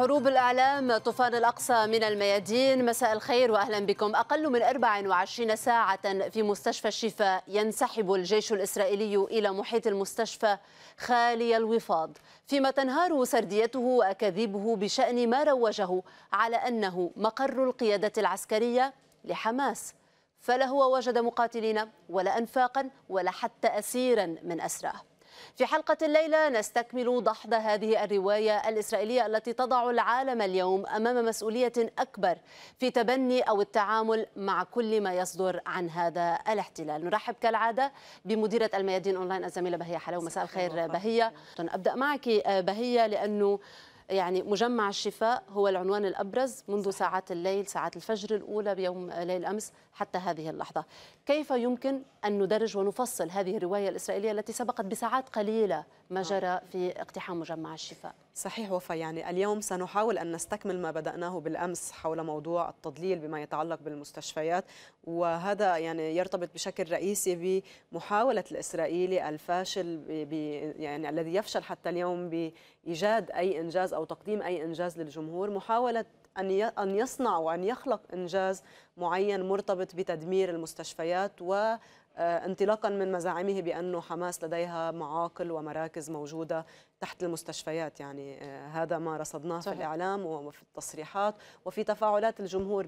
حروب الإعلام طوفان الأقصى من الميادين مساء الخير وأهلا بكم أقل من 24 ساعة في مستشفى الشفاء ينسحب الجيش الإسرائيلي إلى محيط المستشفى خالي الوفاض فيما تنهار سرديته وأكاذيبه بشأن ما روجه على أنه مقر القيادة العسكرية لحماس فلا هو وجد مقاتلين ولا أنفاقا ولا حتى أسيرا من أسراه في حلقة الليلة نستكمل دحض هذه الرواية الإسرائيلية التي تضع العالم اليوم أمام مسؤولية أكبر في تبني أو التعامل مع كل ما يصدر عن هذا الاحتلال نرحب كالعادة بمديرة الميادين أونلاين الزميلة بهية حلو مساء الخير بهية أبدأ معك آه، بهية لأنه يعني مجمع الشفاء هو العنوان الأبرز منذ ساعات الليل ساعات الفجر الأولى بيوم ليل أمس حتى هذه اللحظة كيف يمكن أن ندرج ونفصل هذه الرواية الإسرائيلية التي سبقت بساعات قليلة ما جرى في اقتحام مجمع الشفاء صحيح وفا يعني اليوم سنحاول أن نستكمل ما بدأناه بالأمس حول موضوع التضليل بما يتعلق بالمستشفيات وهذا يعني يرتبط بشكل رئيسي بمحاولة الإسرائيلي الفاشل بي يعني الذي يفشل حتى اليوم بإيجاد أي إنجاز أو تقديم أي إنجاز للجمهور محاولة أن أن يصنع وأن يخلق إنجاز معين مرتبط بتدمير المستشفيات و آه، انطلاقا من مزاعمه بانه حماس لديها معاقل ومراكز موجوده تحت المستشفيات يعني آه، هذا ما رصدناه صحيح. في الاعلام وفي التصريحات وفي تفاعلات الجمهور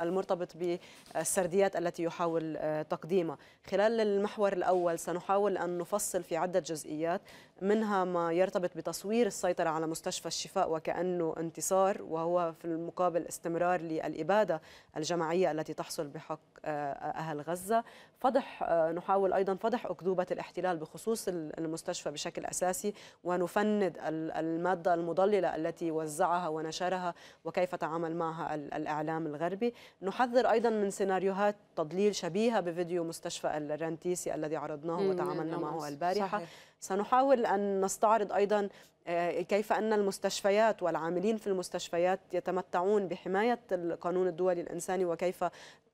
المرتبط بالسرديات التي يحاول آه، تقديمها خلال المحور الاول سنحاول ان نفصل في عده جزئيات منها ما يرتبط بتصوير السيطره على مستشفى الشفاء وكانه انتصار وهو في المقابل استمرار للاباده الجماعيه التي تحصل بحق اهل غزه فضح آه، نحاول أيضا فضح أكذوبة الاحتلال بخصوص المستشفى بشكل أساسي ونفند المادة المضللة التي وزعها ونشرها وكيف تعامل معها الإعلام الغربي نحذر أيضا من سيناريوهات تضليل شبيهة بفيديو مستشفى الرنتيسي الذي عرضناه وتعاملنا نعم، معه البارحة صحيح. سنحاول أن نستعرض أيضا آه، كيف أن المستشفيات والعاملين في المستشفيات يتمتعون بحماية القانون الدولي الإنساني وكيف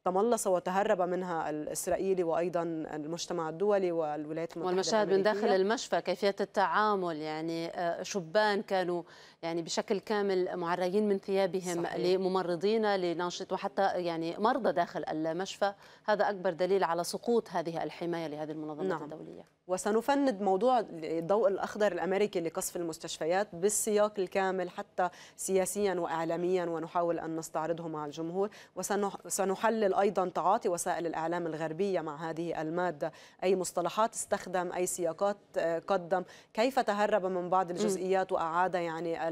تملص وتهرب منها الإسرائيلي وأيضا المجتمع الدولي والولايات المتحدة والمشاهد من داخل المشفى كيفية التعامل يعني آه، شبان كانوا يعني بشكل كامل معريين من ثيابهم صحيح. لممرضين لناشط وحتى يعني مرضى داخل المشفى هذا أكبر دليل على سقوط هذه الحماية لهذه المنظمات نعم. الدولية وسنفند موضوع الضوء الأخضر الأمريكي لقصف المستشفيات بالسياق الكامل حتى سياسيا وإعلاميا ونحاول أن نستعرضه مع الجمهور وسنحلل أيضا تعاطي وسائل الإعلام الغربية مع هذه المادة أي مصطلحات استخدم أي سياقات آه، قدم كيف تهرب من بعض الجزئيات وأعاد يعني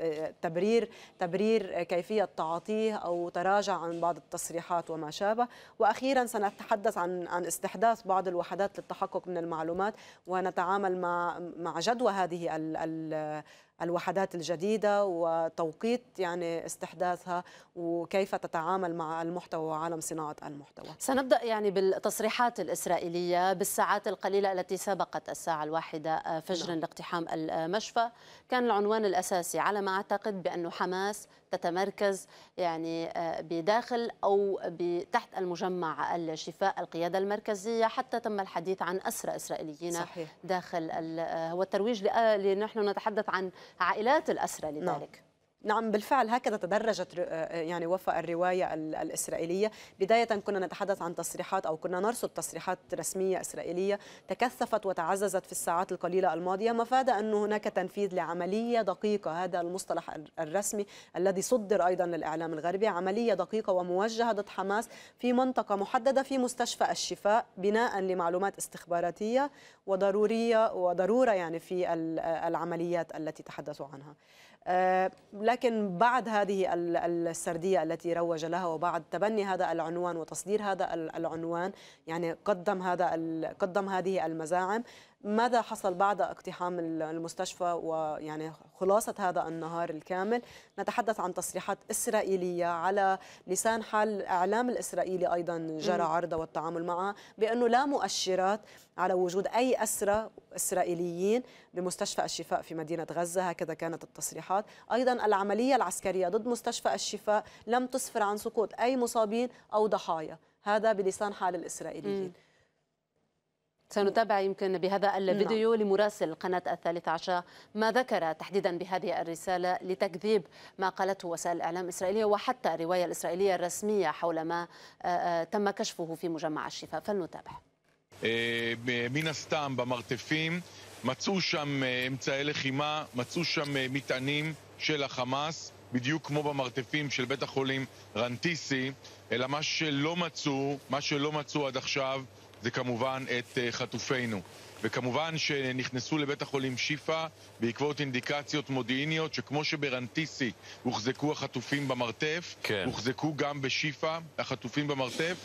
التبرير تبرير كيفية تعاطيه أو تراجع عن بعض التصريحات وما شابه وأخيرا سنتحدث عن عن استحداث بعض الوحدات للتحقق من المعلومات ونتعامل مع مع جدوى هذه ال الوحدات الجديدة وتوقيت يعني استحداثها وكيف تتعامل مع المحتوى وعالم صناعة المحتوى سنبدأ يعني بالتصريحات الإسرائيلية بالساعات القليلة التي سبقت الساعة الواحدة آه، فجرا نعم. لاقتحام المشفى كان العنوان الأساسي على ما أعتقد بأن حماس تتمركز يعني آه، بداخل أو تحت المجمع الشفاء القيادة المركزية حتى تم الحديث عن أسرى إسرائيليين صحيح. داخل آه، والترويج آه، نحن نتحدث عن عائلات الأسرى لذلك نعم. نعم بالفعل هكذا تدرجت آه، آه، يعني وفاء الروايه الاسرائيليه، بدايه كنا نتحدث عن تصريحات او كنا نرصد تصريحات رسميه اسرائيليه تكثفت وتعززت في الساعات القليله الماضيه، مفاد أن هناك تنفيذ لعمليه دقيقه هذا المصطلح الرسمي الذي صدر ايضا للاعلام الغربي، عمليه دقيقه وموجهه ضد حماس في منطقه محدده في مستشفى الشفاء بناء لمعلومات استخباراتيه وضروريه وضروره يعني في آه، العمليات التي تحدثوا عنها. آه، لكن بعد هذه السردية التي روج لها وبعد تبني هذا العنوان وتصدير هذا العنوان يعني قدم هذا قدم هذه المزاعم ماذا حصل بعد اقتحام المستشفى ويعني خلاصة هذا النهار الكامل نتحدث عن تصريحات إسرائيلية على لسان حال الإعلام الإسرائيلي أيضا جرى عرضه والتعامل معه بأنه لا مؤشرات على وجود أي أسرى إسرائيليين بمستشفى الشفاء في مدينة غزة هكذا كانت التصريحات أيضا العملية العسكرية ضد مستشفى الشفاء لم تسفر عن سقوط أي مصابين أو ضحايا هذا بلسان حال الإسرائيليين سنتابع يمكن بهذا الفيديو نعم. لمراسل قناة الثالثة عشر ما ذكر تحديدا بهذه الرسالة لتكذيب ما قالته وسائل الإعلام الإسرائيلية وحتى الرواية الإسرائيلية الرسمية حول ما آه، آه، تم كشفه في مجمع الشفاء فلنتابع آه، من استام بمرتفين מצאו שם אמצעי לחימה, מצאו שם מטענים של החמאס, בדיוק כמו במרתפים של בית החולים רנטיסי, אלא מה שלא מצאו, מה שלא מצאו עד עכשיו זה כמובן את אה, חטופינו. וכמובן שנכנסו לבית החולים שיפא בעקבות אינדיקציות מודיעיניות שכמו שברנטיסי הוחזקו החטופים במרתף, כן. הוחזקו גם בשיפא החטופים במרתף.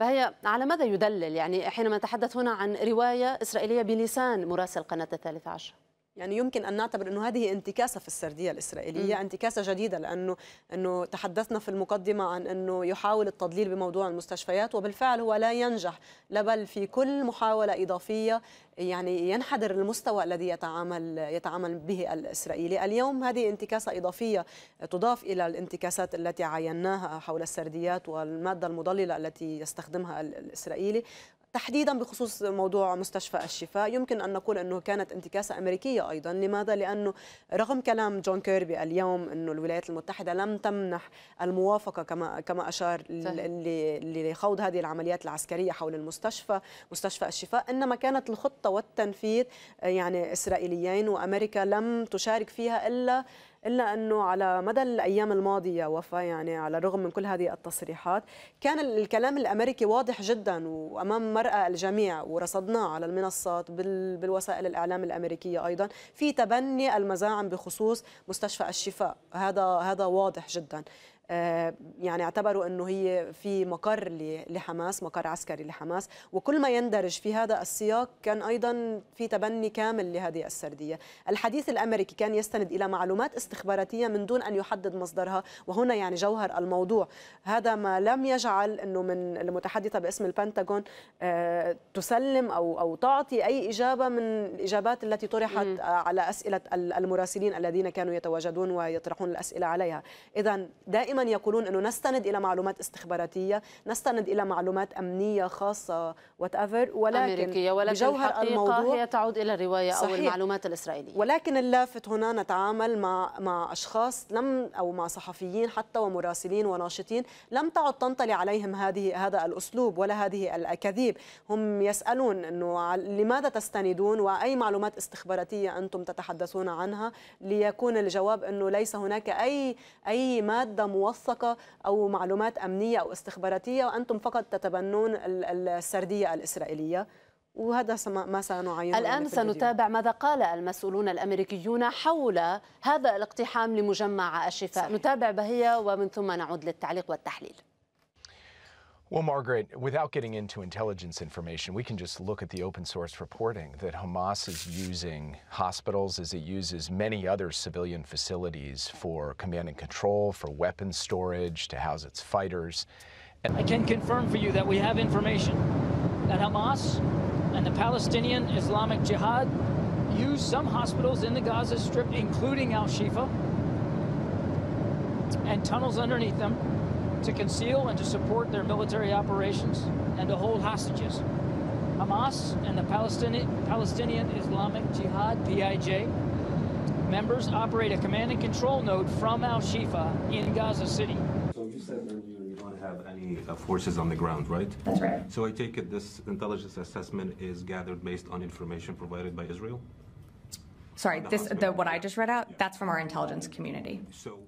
فهي على ماذا يدلل يعني حينما نتحدث هنا عن رواية إسرائيلية بلسان مراسل قناة الثالث عشر يعني يمكن ان نعتبر انه هذه انتكاسه في السرديه الاسرائيليه، م. انتكاسه جديده لانه انه تحدثنا في المقدمه عن انه يحاول التضليل بموضوع المستشفيات وبالفعل هو لا ينجح، لا بل في كل محاوله اضافيه يعني ينحدر المستوى الذي يتعامل يتعامل به الاسرائيلي، اليوم هذه انتكاسه اضافيه تضاف الى الانتكاسات التي عايناها حول السرديات والماده المضلله التي يستخدمها الاسرائيلي، تحديدا بخصوص موضوع مستشفى الشفاء يمكن أن نقول أنه كانت انتكاسة أمريكية أيضا لماذا؟ لأنه رغم كلام جون كيربي اليوم أنه الولايات المتحدة لم تمنح الموافقة كما كما أشار لخوض هذه العمليات العسكرية حول المستشفى مستشفى الشفاء إنما كانت الخطة والتنفيذ يعني إسرائيليين وأمريكا لم تشارك فيها إلا الا انه على مدى الايام الماضيه وفاء يعني على الرغم من كل هذه التصريحات كان الكلام الامريكي واضح جدا وامام مرأى الجميع ورصدناه على المنصات بالوسائل الاعلام الامريكيه ايضا في تبني المزاعم بخصوص مستشفى الشفاء هذا هذا واضح جدا آه، يعني اعتبروا انه هي في مقر لحماس مقر عسكري لحماس وكل ما يندرج في هذا السياق كان ايضا في تبني كامل لهذه السرديه الحديث الامريكي كان يستند الى معلومات استخباراتيه من دون ان يحدد مصدرها وهنا يعني جوهر الموضوع هذا ما لم يجعل انه من المتحدثه باسم البنتاغون آه، تسلم او او تعطي اي اجابه من الاجابات التي طرحت على اسئله المراسلين الذين كانوا يتواجدون ويطرحون الاسئله عليها اذا دائما دائما يقولون انه نستند الى معلومات استخباراتيه نستند الى معلومات امنيه خاصه وات ايفر ولكن امريكيه ولكن بجوهر الموضوع هي تعود الى الروايه صحيح. او المعلومات الاسرائيليه ولكن اللافت هنا نتعامل مع مع اشخاص لم او مع صحفيين حتى ومراسلين وناشطين لم تعد تنطلي عليهم هذه هذا الاسلوب ولا هذه الاكاذيب هم يسالون انه لماذا تستندون واي معلومات استخباراتيه انتم تتحدثون عنها ليكون الجواب انه ليس هناك اي اي ماده موثقه او معلومات امنيه او استخباراتيه وانتم فقط تتبنون السرديه الاسرائيليه وهذا ما سنعينه الآن سنتابع ماذا قال المسؤولون الأمريكيون حول هذا الاقتحام لمجمع الشفاء صحيح. نتابع بهية ومن ثم نعود للتعليق والتحليل Well, Margaret, without getting into intelligence information, we can just look at the open source reporting that Hamas is using hospitals as it uses many other civilian facilities for command and control, for weapons storage, to house its fighters. And I can confirm for you that we have information that Hamas and the Palestinian Islamic Jihad use some hospitals in the Gaza Strip, including Al Shifa, and tunnels underneath them to conceal and to support their military operations and to hold hostages. Hamas and the Palestinian, Islamic Jihad, PIJ, members operate a command and control node from Al Shifa in Gaza City. So you said earlier you don't have any uh, forces on the ground, right? That's right. So I take it this intelligence assessment is gathered based on information provided by Israel? Sorry, the this hospital. the what I just read out, yeah. that's from our intelligence community. So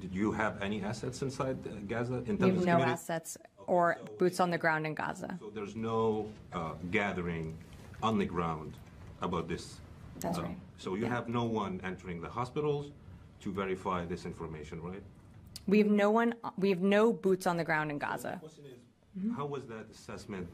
did you have any assets inside uh, Gaza? In we have no community? assets or so, boots on the ground in Gaza. So there's no uh, gathering on the ground about this. That's um, right. So you yeah. have no one entering the hospitals to verify this information, right? We have no one. We have no boots on the ground in Gaza. So the question is, mm -hmm. how was that assessment?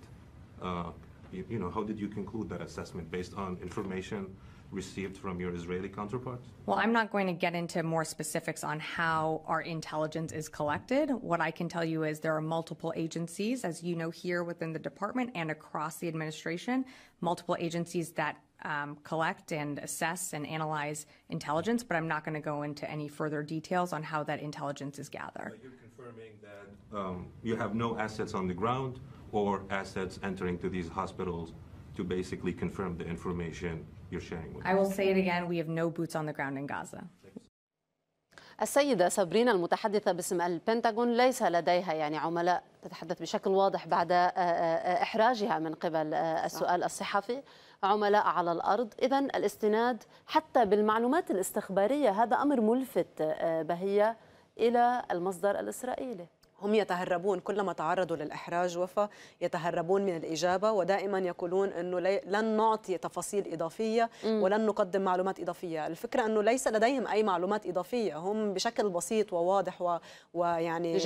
Uh, you, you know, how did you conclude that assessment based on information? received from your Israeli counterparts? Well, I'm not going to get into more specifics on how our intelligence is collected. What I can tell you is there are multiple agencies, as you know, here within the department and across the administration, multiple agencies that um, collect and assess and analyze intelligence, but I'm not going to go into any further details on how that intelligence is gathered. So you're confirming that um, you have no assets on the ground or assets entering to these hospitals to basically confirm the information you're sharing with us. I will say it again, we have no boots on the ground in Gaza. السيدة سابرينا المتحدثة باسم البنتاغون ليس لديها يعني عملاء تتحدث بشكل واضح بعد آه، آه، آه، إحراجها من قبل السؤال الصحفي عملاء على الأرض إذا الاستناد حتى بالمعلومات الاستخبارية هذا أمر ملفت بهية إلى المصدر الإسرائيلي هم يتهربون كلما تعرضوا للإحراج وفا يتهربون من الإجابة ودائما يقولون أنه لن نعطي تفاصيل إضافية ولن نقدم معلومات إضافية الفكرة أنه ليس لديهم أي معلومات إضافية هم بشكل بسيط وواضح و... ويعني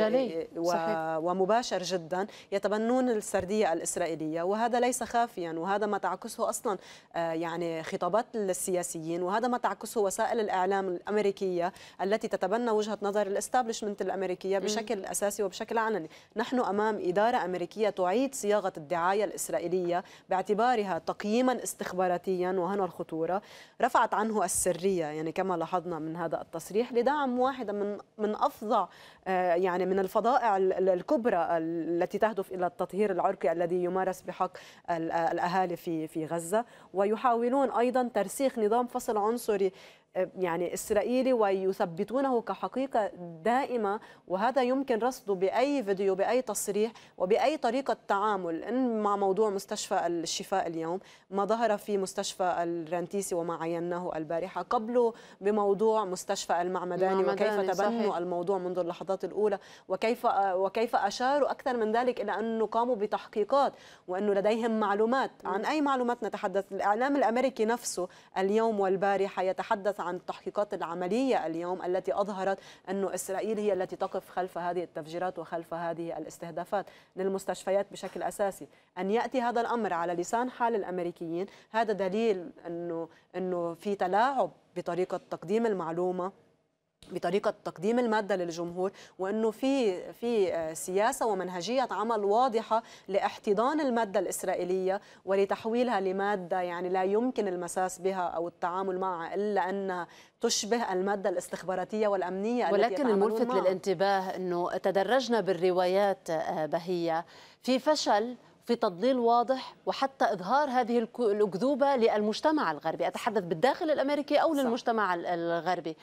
و... صحيح. ومباشر جدا يتبنون السردية الإسرائيلية وهذا ليس خافيا وهذا ما تعكسه أصلا آه، يعني خطابات السياسيين وهذا ما تعكسه وسائل الإعلام الأمريكية التي تتبنى وجهة نظر الاستابلشمنت الأمريكية بشكل أساسي وبشكل علني نحن أمام إدارة أمريكية تعيد صياغة الدعاية الإسرائيلية باعتبارها تقييما استخباراتيا وهنا الخطورة رفعت عنه السرية يعني كما لاحظنا من هذا التصريح لدعم واحدة من من أفظع آه، يعني من الفضائع الكبرى التي تهدف إلى التطهير العرقي الذي يمارس بحق الأهالي في في غزة ويحاولون أيضا ترسيخ نظام فصل عنصري يعني اسرائيلي ويثبتونه كحقيقه دائمه وهذا يمكن رصده باي فيديو باي تصريح وباي طريقه تعامل ان مع موضوع مستشفى الشفاء اليوم ما ظهر في مستشفى الرنتيسي وما عيناه البارحه قبله بموضوع مستشفى المعمداني وكيف تبنوا الموضوع منذ اللحظات الاولى وكيف وكيف اشاروا اكثر من ذلك الى انه قاموا بتحقيقات وانه لديهم معلومات عن اي معلومات نتحدث الاعلام الامريكي نفسه اليوم والبارحه يتحدث عن التحقيقات العملية اليوم التي أظهرت أن إسرائيل هي التي تقف خلف هذه التفجيرات وخلف هذه الاستهدافات للمستشفيات بشكل أساسي أن يأتي هذا الأمر على لسان حال الأمريكيين هذا دليل أنه, أنه في تلاعب بطريقة تقديم المعلومة بطريقه تقديم الماده للجمهور وانه في في آه، سياسه ومنهجيه عمل واضحه لاحتضان الماده الاسرائيليه ولتحويلها لماده يعني لا يمكن المساس بها او التعامل معها الا انها تشبه الماده الاستخباراتيه والامنيه ولكن الملفت معها. للانتباه انه تدرجنا بالروايات آه، بهيه في فشل في تضليل واضح وحتى اظهار هذه الاكذوبه للمجتمع الغربي، اتحدث بالداخل الامريكي او صح. للمجتمع الغربي.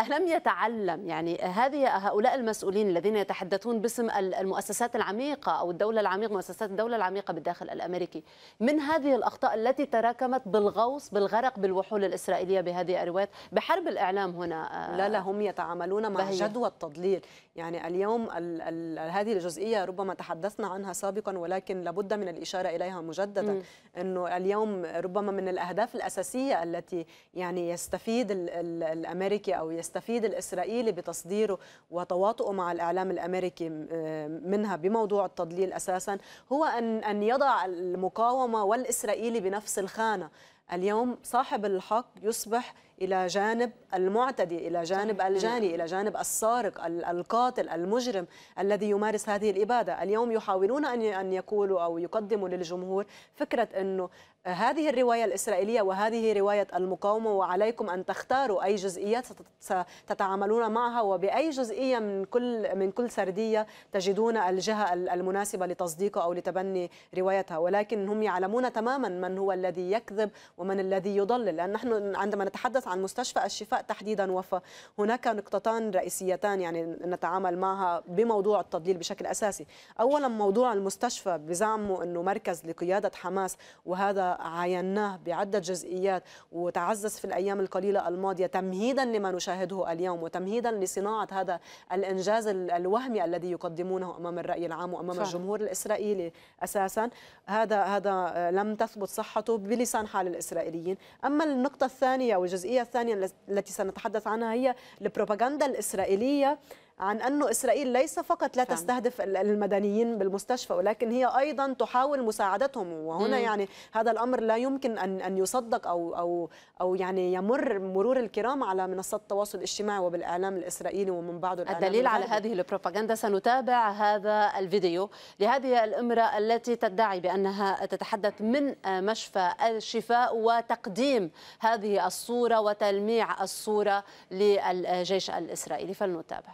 ألم يتعلم يعني هذه هؤلاء المسؤولين الذين يتحدثون باسم المؤسسات العميقة أو الدولة العميقة مؤسسات الدولة العميقة بالداخل الأمريكي من هذه الأخطاء التي تراكمت بالغوص بالغرق بالوحول الإسرائيلية بهذه الروايات بحرب الإعلام هنا آه، لا لا هم يتعاملون مع بهي. جدوى التضليل يعني اليوم الـ الـ هذه الجزئية ربما تحدثنا عنها سابقا ولكن لابد من الإشارة إليها مجددا أنه اليوم ربما من الأهداف الأساسية التي يعني يستفيد الأمريكي أو يستفيد يستفيد الإسرائيلي بتصديره وتواطؤه مع الإعلام الأمريكي آه، منها بموضوع التضليل أساسا هو أن أن يضع المقاومة والإسرائيلي بنفس الخانة اليوم صاحب الحق يصبح الى جانب المعتدي الى جانب الجاني الى جانب السارق القاتل المجرم الذي يمارس هذه الاباده اليوم يحاولون ان ان يقولوا او يقدموا للجمهور فكره انه هذه الرواية الإسرائيلية وهذه رواية المقاومة وعليكم أن تختاروا أي جزئيات ستتعاملون معها وبأي جزئية من كل من كل سردية تجدون الجهة المناسبة لتصديقها أو لتبني روايتها ولكن هم يعلمون تماما من هو الذي يكذب ومن الذي يضلل لأن نحن عندما نتحدث عن مستشفى الشفاء تحديدا وفا هناك نقطتان رئيسيتان يعني نتعامل معها بموضوع التضليل بشكل أساسي أولا موضوع المستشفى بزعمه أنه مركز لقيادة حماس وهذا عايناه بعدة جزئيات وتعزز في الأيام القليلة الماضية تمهيدا لما نشاهده اليوم وتمهيدا لصناعة هذا الإنجاز الوهمي الذي يقدمونه أمام الرأي العام وأمام صح. الجمهور الإسرائيلي أساسا هذا هذا آه، لم تثبت صحته بلسان حال الإسرائيليين أما النقطة الثانية والجزئية الثانية التي سنتحدث عنها هي البروباغندا الإسرائيلية عن أنه إسرائيل ليس فقط لا تستهدف المدنيين بالمستشفى ولكن هي أيضا تحاول مساعدتهم وهنا مم. يعني هذا الأمر لا يمكن أن أن يصدق أو أو أو يعني يمر مرور الكرام على منصات التواصل الاجتماعي وبالإعلام الإسرائيلي ومن بعده الإعلام الدليل على هذه البروباغندا سنتابع هذا الفيديو لهذه الامرأة التي تدعي بأنها تتحدث من مشفى الشفاء وتقديم هذه الصورة وتلميع الصورة للجيش الإسرائيلي فلنتابع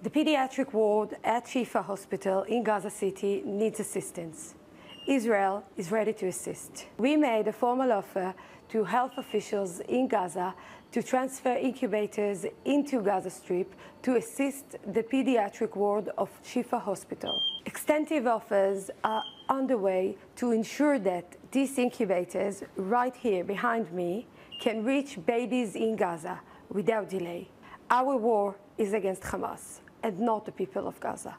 The pediatric ward at Shifa Hospital in Gaza City needs assistance. Israel is ready to assist. We made a formal offer to health officials in Gaza to transfer incubators into Gaza Strip to assist the pediatric ward of Shifa Hospital. Extensive offers are underway to ensure that these incubators, right here behind me, can reach babies in Gaza without delay. Our war is against Hamas and not the people of Gaza.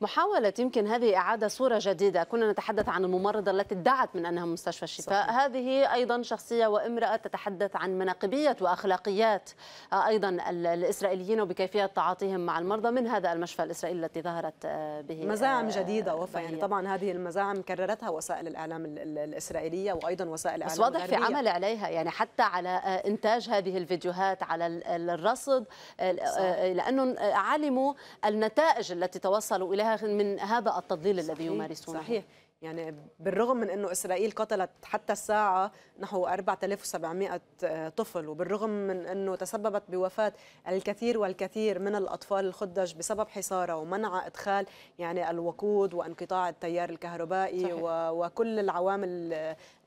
محاولة يمكن هذه إعادة صورة جديدة كنا نتحدث عن الممرضة التي ادعت من أنها مستشفى الشفاء صحيح. هذه أيضا شخصية وامرأة تتحدث عن مناقبية وأخلاقيات أيضا الإسرائيليين وبكيفية تعاطيهم مع المرضى من هذا المشفى الإسرائيلي التي ظهرت آه، به آه، مزاعم جديدة وفا يعني طبعا هذه المزاعم كررتها وسائل الإعلام الإسرائيلية وأيضا وسائل الإعلام بس واضح في عمل عليها يعني حتى على آه، إنتاج هذه الفيديوهات على الرصد صح. لأنهم علموا النتائج التي توصلوا وصلوا إليها من هذا التضليل صحيح الذي يمارسونه صحيح يعني بالرغم من انه اسرائيل قتلت حتى الساعه نحو 4700 طفل وبالرغم من انه تسببت بوفاه الكثير والكثير من الاطفال الخدج بسبب حصارها ومنع ادخال يعني الوقود وانقطاع التيار الكهربائي صحيح. وكل العوامل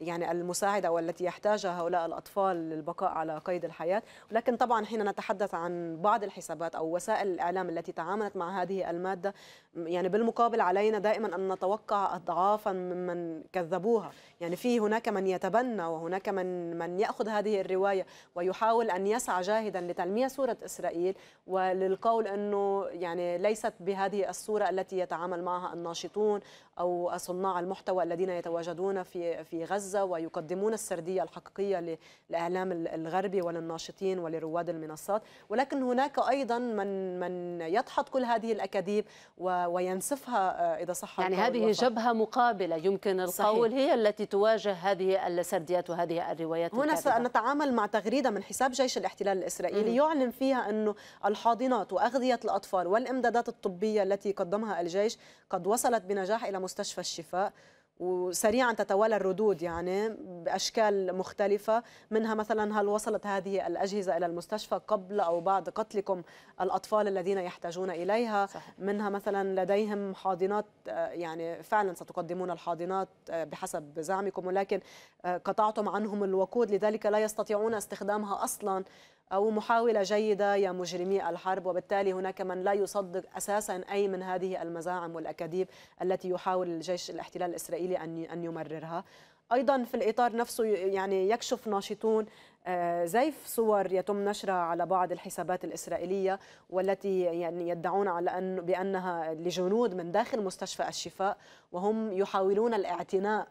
يعني المساعده والتي يحتاجها هؤلاء الاطفال للبقاء على قيد الحياه، ولكن طبعا حين نتحدث عن بعض الحسابات او وسائل الاعلام التي تعاملت مع هذه الماده يعني بالمقابل علينا دائما ان نتوقع اضعافا ممن كذبوها، يعني في هناك من يتبنى وهناك من من ياخذ هذه الروايه ويحاول ان يسعى جاهدا لتلميع صوره اسرائيل وللقول انه يعني ليست بهذه الصوره التي يتعامل معها الناشطون او صناع المحتوى الذين يتواجدون في في غزه غزة ويقدمون السردية الحقيقية للإعلام الغربي وللناشطين ولرواد المنصات ولكن هناك أيضا من, من يدحض كل هذه الأكاذيب وينسفها آه، إذا صح يعني هذه الوصف. جبهة مقابلة يمكن القول صحيح. هي التي تواجه هذه السرديات وهذه الروايات هنا سنتعامل مع تغريدة من حساب جيش الاحتلال الإسرائيلي م. يعلن فيها أنه الحاضنات وأغذية الأطفال والإمدادات الطبية التي قدمها الجيش قد وصلت بنجاح إلى مستشفى الشفاء وسريعا تتوالى الردود يعني باشكال مختلفه منها مثلا هل وصلت هذه الاجهزه الى المستشفى قبل او بعد قتلكم الاطفال الذين يحتاجون اليها صحيح. منها مثلا لديهم حاضنات آه، يعني فعلا ستقدمون الحاضنات آه، بحسب زعمكم ولكن آه، قطعتم عنهم الوقود لذلك لا يستطيعون استخدامها اصلا أو محاولة جيدة يا مجرمي الحرب وبالتالي هناك من لا يصدق أساسا أي من هذه المزاعم والأكاذيب التي يحاول الجيش الاحتلال الإسرائيلي أن يمررها ايضا في الاطار نفسه يعني يكشف ناشطون آه، زيف صور يتم نشرها على بعض الحسابات الاسرائيليه والتي يعني يدعون على ان بانها لجنود من داخل مستشفى الشفاء وهم يحاولون الاعتناء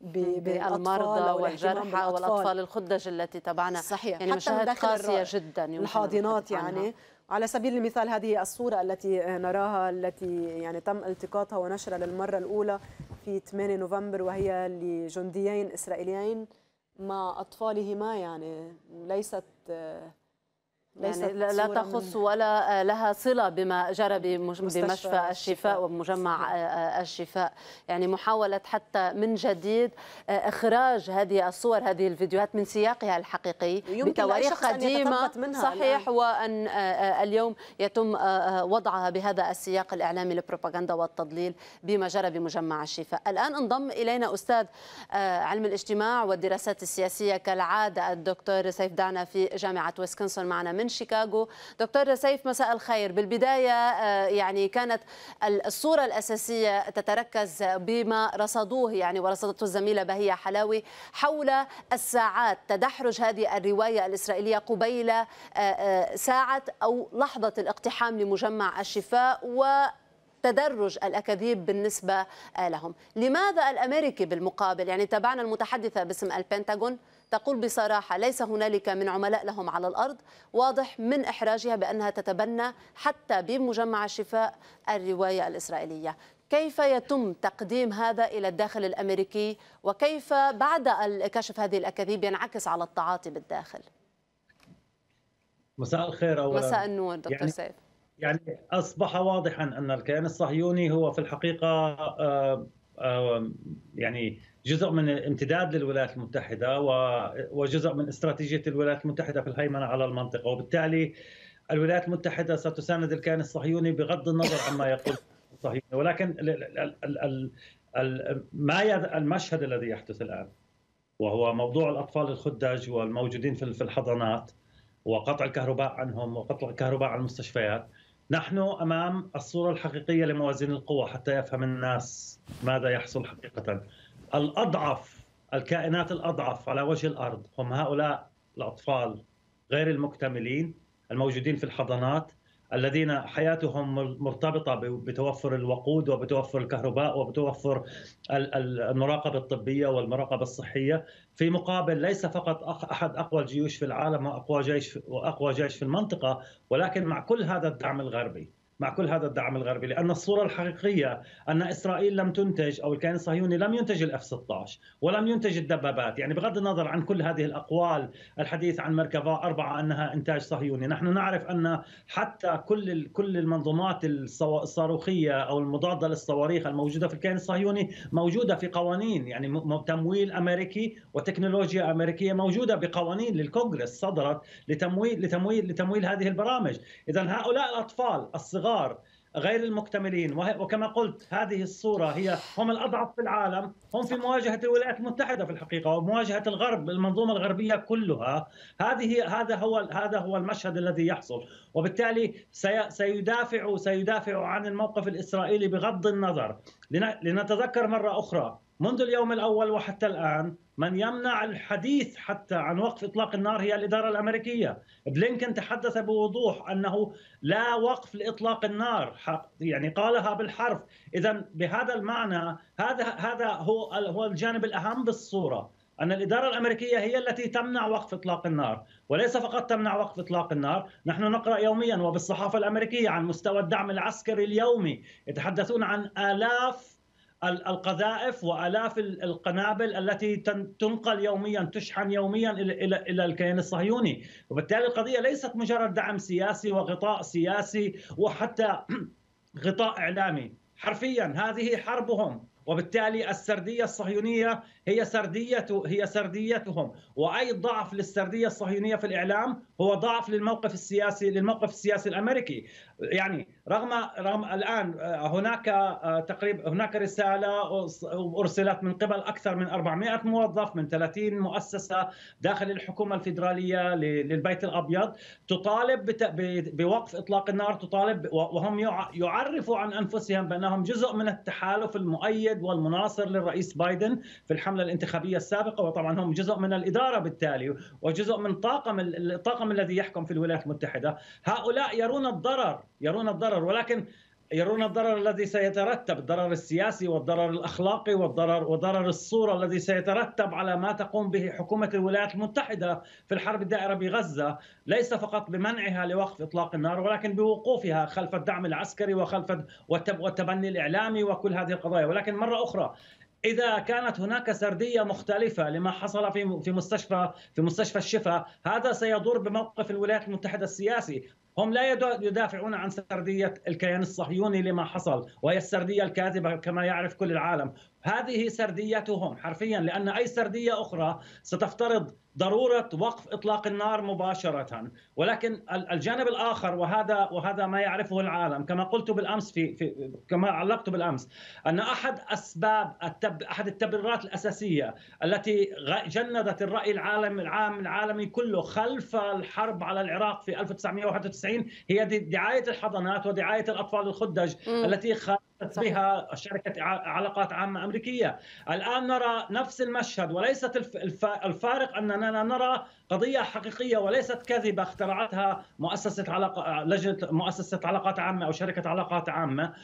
بالمرضى والجرحى والاطفال الخدج التي تبعنا صحيح يعني مشاهد قاسيه جدا الحاضنات يعني على سبيل المثال هذه الصورة التي نراها التي يعني تم التقاطها ونشرها للمرة الأولى في 8 نوفمبر وهي لجنديين إسرائيليين مع أطفالهما يعني ليست يعني لا تخص ولا آه، لها صله بما جرى بمشفى الشفاء ومجمع آه، آه، الشفاء يعني محاوله حتى من جديد اخراج هذه الصور هذه الفيديوهات من سياقها الحقيقي بتواريخ قديمه منها صحيح وان اليوم يتم وضعها بهذا السياق الاعلامي للبروباغندا والتضليل بما جرى بمجمع الشفاء الان انضم الينا استاذ علم الاجتماع والدراسات السياسيه كالعاده الدكتور سيف دعنا في جامعه ويسكنسون معنا من من شيكاغو دكتور سيف مساء الخير بالبداية آه، يعني كانت الصورة الأساسية تتركز بما رصدوه يعني ورصدته الزميلة بهية حلاوي حول الساعات تدحرج هذه الرواية الإسرائيلية قبيل آه، آه، ساعة أو لحظة الاقتحام لمجمع الشفاء و تدرج الاكاذيب بالنسبه لهم، لماذا الامريكي بالمقابل؟ يعني تابعنا المتحدثه باسم البنتاغون تقول بصراحة ليس هنالك من عملاء لهم على الأرض واضح من إحراجها بأنها تتبنى حتى بمجمع الشفاء الرواية الإسرائيلية كيف يتم تقديم هذا إلى الداخل الأمريكي وكيف بعد كشف هذه الأكاذيب ينعكس على التعاطي بالداخل مساء الخير أولا مساء النور دكتور يعني سيف يعني أصبح واضحا أن الكيان الصهيوني هو في الحقيقة آه، آه، يعني جزء من امتداد للولايات المتحده وجزء من استراتيجيه الولايات المتحده في الهيمنه على المنطقه وبالتالي الولايات المتحده ستساند الكيان الصهيوني بغض النظر عما يقول الصهيوني ولكن ما المشهد الذي يحدث الان وهو موضوع الاطفال الخدج والموجودين في الحضانات وقطع الكهرباء عنهم وقطع الكهرباء عن المستشفيات نحن امام الصوره الحقيقيه لموازين القوى حتى يفهم الناس ماذا يحصل حقيقه الأضعف الكائنات الأضعف على وجه الأرض هم هؤلاء الأطفال غير المكتملين الموجودين في الحضانات الذين حياتهم مرتبطه بتوفر الوقود وبتوفر الكهرباء وبتوفر المراقبه الطبيه والمراقبه الصحيه في مقابل ليس فقط احد اقوى الجيوش في العالم واقوى جيش واقوى جيش في المنطقه ولكن مع كل هذا الدعم الغربي مع كل هذا الدعم الغربي لأن الصورة الحقيقية أن إسرائيل لم تنتج أو الكيان الصهيوني لم ينتج الأف 16 ولم ينتج الدبابات يعني بغض النظر عن كل هذه الأقوال الحديث عن مركبة أربعة أنها إنتاج صهيوني نحن نعرف أن حتى كل كل المنظومات الصاروخية أو المضادة للصواريخ الموجودة في الكيان الصهيوني موجودة في قوانين يعني تمويل أمريكي وتكنولوجيا أمريكية موجودة بقوانين للكونغرس صدرت لتمويل لتمويل لتمويل هذه البرامج إذا هؤلاء الأطفال الصغار الصغار غير المكتملين وكما قلت هذه الصورة هي هم الأضعف في العالم هم في مواجهة الولايات المتحدة في الحقيقة ومواجهة الغرب المنظومة الغربية كلها هذه هذا هو هذا هو المشهد الذي يحصل وبالتالي سيدافع سيدافع عن الموقف الإسرائيلي بغض النظر لنتذكر مرة أخرى منذ اليوم الأول وحتى الآن من يمنع الحديث حتى عن وقف إطلاق النار هي الإدارة الأمريكية بلينكن تحدث بوضوح أنه لا وقف لإطلاق النار يعني قالها بالحرف إذا بهذا المعنى هذا هذا هو هو الجانب الأهم بالصورة أن الإدارة الأمريكية هي التي تمنع وقف إطلاق النار وليس فقط تمنع وقف إطلاق النار نحن نقرأ يوميا وبالصحافة الأمريكية عن مستوى الدعم العسكري اليومي يتحدثون عن آلاف القذائف والاف القنابل التي تنقل يوميا تشحن يوميا الى الى الكيان الصهيوني، وبالتالي القضيه ليست مجرد دعم سياسي وغطاء سياسي وحتى غطاء اعلامي، حرفيا هذه حربهم وبالتالي السرديه الصهيونيه هي سرديه هي سرديتهم واي ضعف للسرديه الصهيونيه في الاعلام هو ضعف للموقف السياسي للموقف السياسي الامريكي يعني رغم رغم الان آه، هناك آه، تقريبا هناك رساله ارسلت من قبل اكثر من 400 موظف من 30 مؤسسه داخل الحكومه الفيدراليه للبيت الابيض تطالب بوقف اطلاق النار تطالب وهم يعرفوا عن انفسهم بانهم جزء من التحالف المؤيد والمناصر للرئيس بايدن في الحمله الحمله الانتخابيه السابقه وطبعا هم جزء من الاداره بالتالي وجزء من طاقم الطاقم الذي يحكم في الولايات المتحده هؤلاء يرون الضرر يرون الضرر ولكن يرون الضرر الذي سيترتب الضرر السياسي والضرر الاخلاقي والضرر وضرر الصوره الذي سيترتب على ما تقوم به حكومه الولايات المتحده في الحرب الدائره بغزه ليس فقط بمنعها لوقف اطلاق النار ولكن بوقوفها خلف الدعم العسكري وخلف والتبني الاعلامي وكل هذه القضايا ولكن مره اخرى اذا كانت هناك سرديه مختلفه لما حصل في في مستشفى في مستشفى الشفاء هذا سيضر بموقف الولايات المتحده السياسي هم لا يدافعون عن سرديه الكيان الصهيوني لما حصل وهي السرديه الكاذبه كما يعرف كل العالم هذه سرديتهم حرفيا لان اي سرديه اخرى ستفترض ضروره وقف اطلاق النار مباشره ولكن الجانب الاخر وهذا وهذا ما يعرفه العالم كما قلت بالامس في, في كما علقت بالامس ان احد اسباب التب احد التبريرات الاساسيه التي جندت الراي العالم العام العالمي كله خلف الحرب على العراق في 1991 هي دعايه الحضانات ودعايه الاطفال الخدج التي خ... بها شركة علاقات عامة أمريكية الآن نرى نفس المشهد وليست الفارق أننا نرى قضية حقيقية وليست كذبة اخترعتها مؤسسة علاقة لجنة مؤسسة علاقات عامة أو شركة علاقات عامة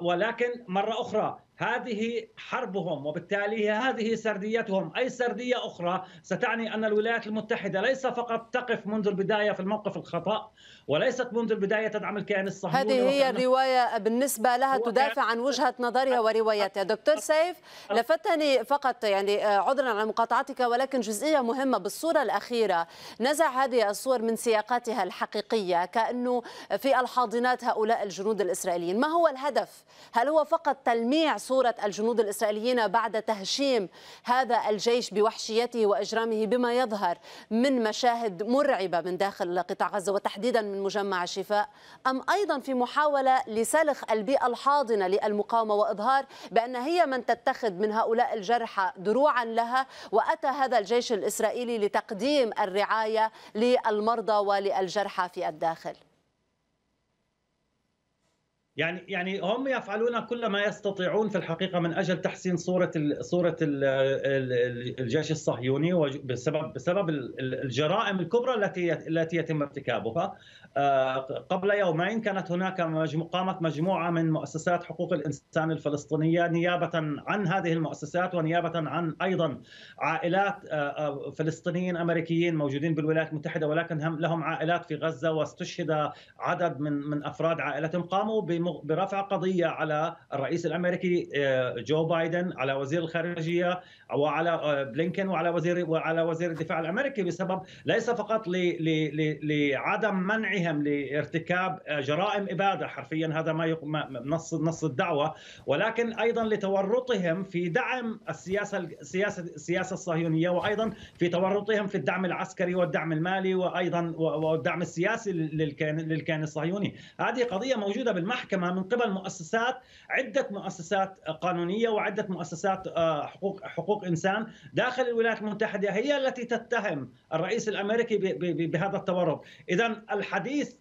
ولكن مرة أخرى هذه حربهم وبالتالي هذه سرديتهم اي سرديه اخرى ستعني ان الولايات المتحده ليس فقط تقف منذ البدايه في الموقف الخطا وليست منذ البدايه تدعم الكيان الصهيوني هذه هي الروايه بالنسبه لها تدافع عن يعني- وجهه نظرها وروايتها دكتور سيف أه. لفتني فقط يعني آه، عذرا على مقاطعتك ولكن جزئيه مهمه بالصوره الاخيره نزع هذه الصور من سياقاتها الحقيقيه كانه في الحاضنات هؤلاء الجنود الاسرائيليين ما هو الهدف هل هو فقط تلميع صورة الجنود الإسرائيليين بعد تهشيم هذا الجيش بوحشيته وإجرامه بما يظهر من مشاهد مرعبة من داخل قطاع غزة وتحديدا من مجمع الشفاء أم أيضا في محاولة لسلخ البيئة الحاضنة للمقاومة وإظهار بأن هي من تتخذ من هؤلاء الجرحى دروعا لها وأتى هذا الجيش الإسرائيلي لتقديم الرعاية للمرضى وللجرحى في الداخل يعني يعني هم يفعلون كل ما يستطيعون في الحقيقه من اجل تحسين صوره صوره الجيش الصهيوني بسبب بسبب الجرائم الكبرى التي التي يتم ارتكابها آه، قبل يومين كانت هناك قامت مجموعه من مؤسسات حقوق الانسان الفلسطينيه نيابه عن هذه المؤسسات ونيابه عن ايضا عائلات آه، آه، فلسطينيين امريكيين موجودين بالولايات المتحده ولكن هم لهم عائلات في غزه واستشهد عدد من من افراد عائلتهم قاموا برفع قضيه على الرئيس الامريكي جو بايدن على وزير الخارجيه وعلى بلينكن وعلى وزير وعلى وزير الدفاع الامريكي بسبب ليس فقط لعدم منعه اتهام لارتكاب جرائم اباده حرفيا هذا ما نص نص الدعوه ولكن ايضا لتورطهم في دعم السياسه السياسه السياسه الصهيونيه وايضا في تورطهم في الدعم العسكري والدعم المالي وايضا والدعم السياسي للكيان للكيان الصهيوني هذه قضيه موجوده بالمحكمه من قبل مؤسسات عده مؤسسات قانونيه وعده مؤسسات آه، حقوق حقوق انسان داخل الولايات المتحده هي التي تتهم الرئيس الامريكي بهذا التورط اذا الحديث الحديث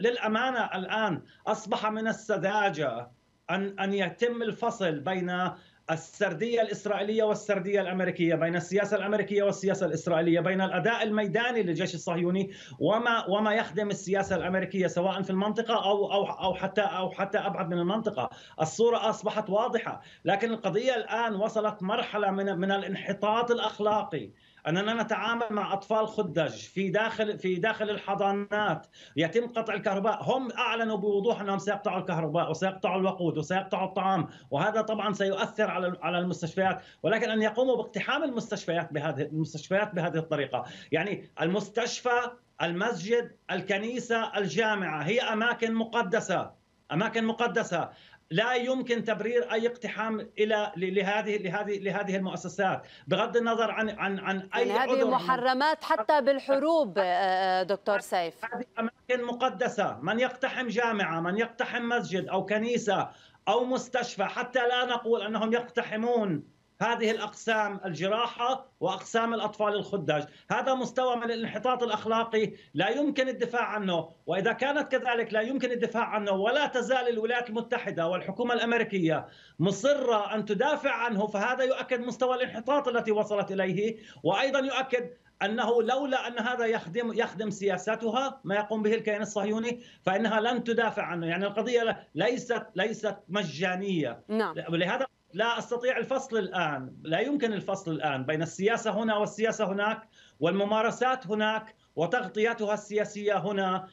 للامانه الان اصبح من السذاجه ان ان يتم الفصل بين السرديه الاسرائيليه والسرديه الامريكيه، بين السياسه الامريكيه والسياسه الاسرائيليه، بين الاداء الميداني للجيش الصهيوني وما وما يخدم السياسه الامريكيه سواء في المنطقه او او او حتى او حتى ابعد من المنطقه، الصوره اصبحت واضحه، لكن القضيه الان وصلت مرحله من من الانحطاط الاخلاقي. اننا نتعامل مع اطفال خدج في داخل في داخل الحضانات يتم قطع الكهرباء هم اعلنوا بوضوح انهم سيقطعوا الكهرباء وسيقطعوا الوقود وسيقطعوا الطعام وهذا طبعا سيؤثر على على المستشفيات ولكن ان يقوموا باقتحام المستشفيات بهذه المستشفيات بهذه الطريقه يعني المستشفى المسجد الكنيسه الجامعه هي اماكن مقدسه اماكن مقدسه لا يمكن تبرير اي اقتحام الى لهذه لهذه لهذه المؤسسات بغض النظر عن عن عن اي يعني هذه محرمات حتى بالحروب آه، آه، دكتور سيف هذه اماكن مقدسه من يقتحم جامعه من يقتحم مسجد او كنيسه او مستشفى حتى لا نقول انهم يقتحمون هذه الأقسام الجراحة وأقسام الأطفال الخدج هذا مستوى من الانحطاط الأخلاقي لا يمكن الدفاع عنه وإذا كانت كذلك لا يمكن الدفاع عنه ولا تزال الولايات المتحدة والحكومة الأمريكية مصرة أن تدافع عنه فهذا يؤكد مستوى الانحطاط التي وصلت إليه وأيضا يؤكد انه لولا ان هذا يخدم يخدم سياستها ما يقوم به الكيان الصهيوني فانها لن تدافع عنه، يعني القضيه ليست ليست مجانيه نعم. لهذا لا استطيع الفصل الان لا يمكن الفصل الان بين السياسه هنا والسياسه هناك والممارسات هناك وتغطيتها السياسيه هنا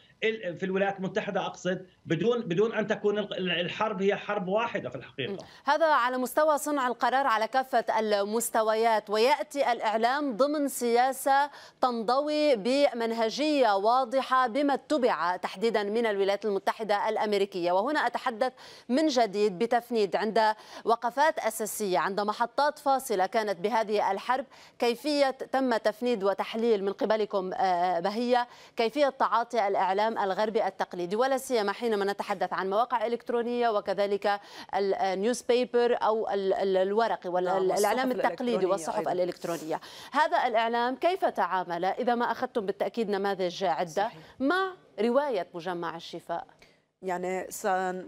في الولايات المتحده اقصد بدون بدون ان تكون الحرب هي حرب واحده في الحقيقه. هذا على مستوى صنع القرار على كافه المستويات وياتي الاعلام ضمن سياسه تنضوي بمنهجيه واضحه بما اتبع تحديدا من الولايات المتحده الامريكيه وهنا اتحدث من جديد بتفنيد عند وقفات اساسيه عند محطات فاصله كانت بهذه الحرب كيفيه تم تفنيد وتحليل من قبلكم آه، بهيه كيفيه تعاطي الاعلام الإعلام الغربي التقليدي ولا سيما حينما نتحدث عن مواقع إلكترونية وكذلك النيوز بيبر آه، أو الورقي والإعلام نعم، التقليدي والصحف أيضا. الإلكترونية هذا الإعلام كيف تعامل إذا ما أخذتم بالتأكيد نماذج عدة صحيح. مع رواية مجمع الشفاء يعني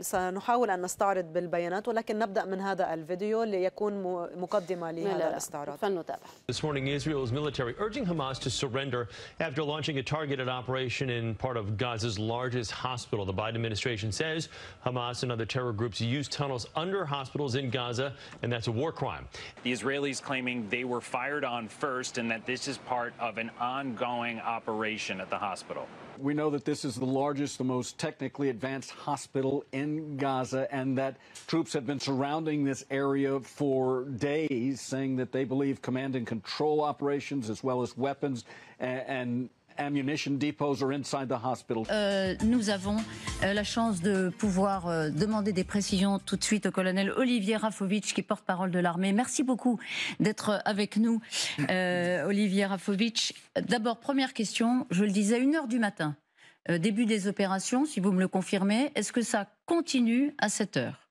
سنحاول أن نستعرض بالبيانات ولكن نبدأ من هذا الفيديو ليكون مقدمة لهذا الاستعراض فلنتابع This morning Israel's military urging Hamas to surrender after launching a targeted operation in part of Gaza's largest hospital. The Biden administration says Hamas and other terror groups use tunnels under hospitals in Gaza and that's a war crime. The Israelis claiming they were fired on first and that this is part of an ongoing operation at the hospital. We know that this is the largest, the most technically advanced hospital in Gaza, and that troops have been surrounding this area for days, saying that they believe command and control operations, as well as weapons and, and Euh, nous avons euh, la chance de pouvoir euh, demander des précisions tout de suite au colonel Olivier Rafovitch, qui porte-parole de l'armée. Merci beaucoup d'être avec nous, Olivier Rafovic. D'abord, première question, je le disais, 1h du matin, début des opérations, si vous me le confirmez, est-ce que ça continue à 7 heure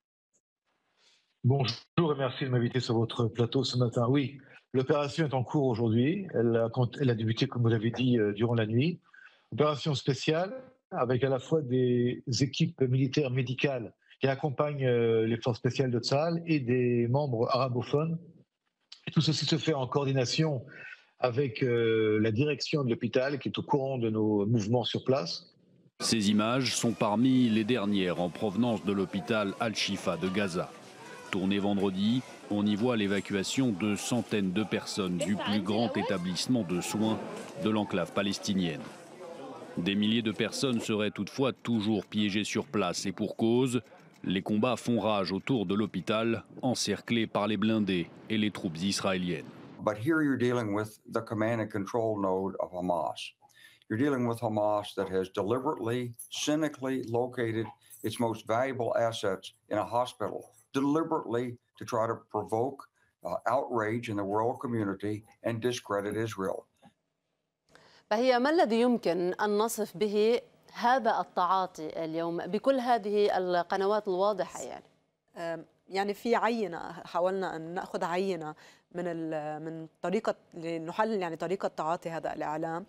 Bonjour et merci de m'inviter sur votre plateau ce matin. Oui, L'opération est en cours aujourd'hui. Elle a, elle a, débuté, comme vous l'avez dit, euh, durant la nuit. Opération spéciale avec à la fois des équipes militaires médicales qui accompagnent euh, les forces spéciales de Tsahal et des membres arabophones. Tout ceci se fait en coordination avec euh, la direction de l'hôpital qui est au courant de nos mouvements sur place. Ces images sont parmi les dernières en provenance de l'hôpital Al-Shifa de Gaza. Tournée vendredi, on y voit l'évacuation de centaines de personnes du plus grand établissement de soins de l'enclave palestinienne. Des milliers de personnes seraient toutefois toujours piégées sur place et pour cause, les combats font rage autour de l'hôpital, encerclé par les blindés et les troupes israéliennes. But here you're dealing with the command and control node of Hamas. You're dealing with Hamas that has deliberately, cynically located its most valuable assets in a hospital, deliberately to try to provoke uh, outrage in the world community and discredit Israel. فهي ما الذي يمكن أن نصف به هذا التعاطي اليوم بكل هذه القنوات الواضحة يعني؟ يعني في عينة حاولنا أن نأخذ عينة من من طريقة لنحلل يعني طريقة تعاطي هذا الإعلام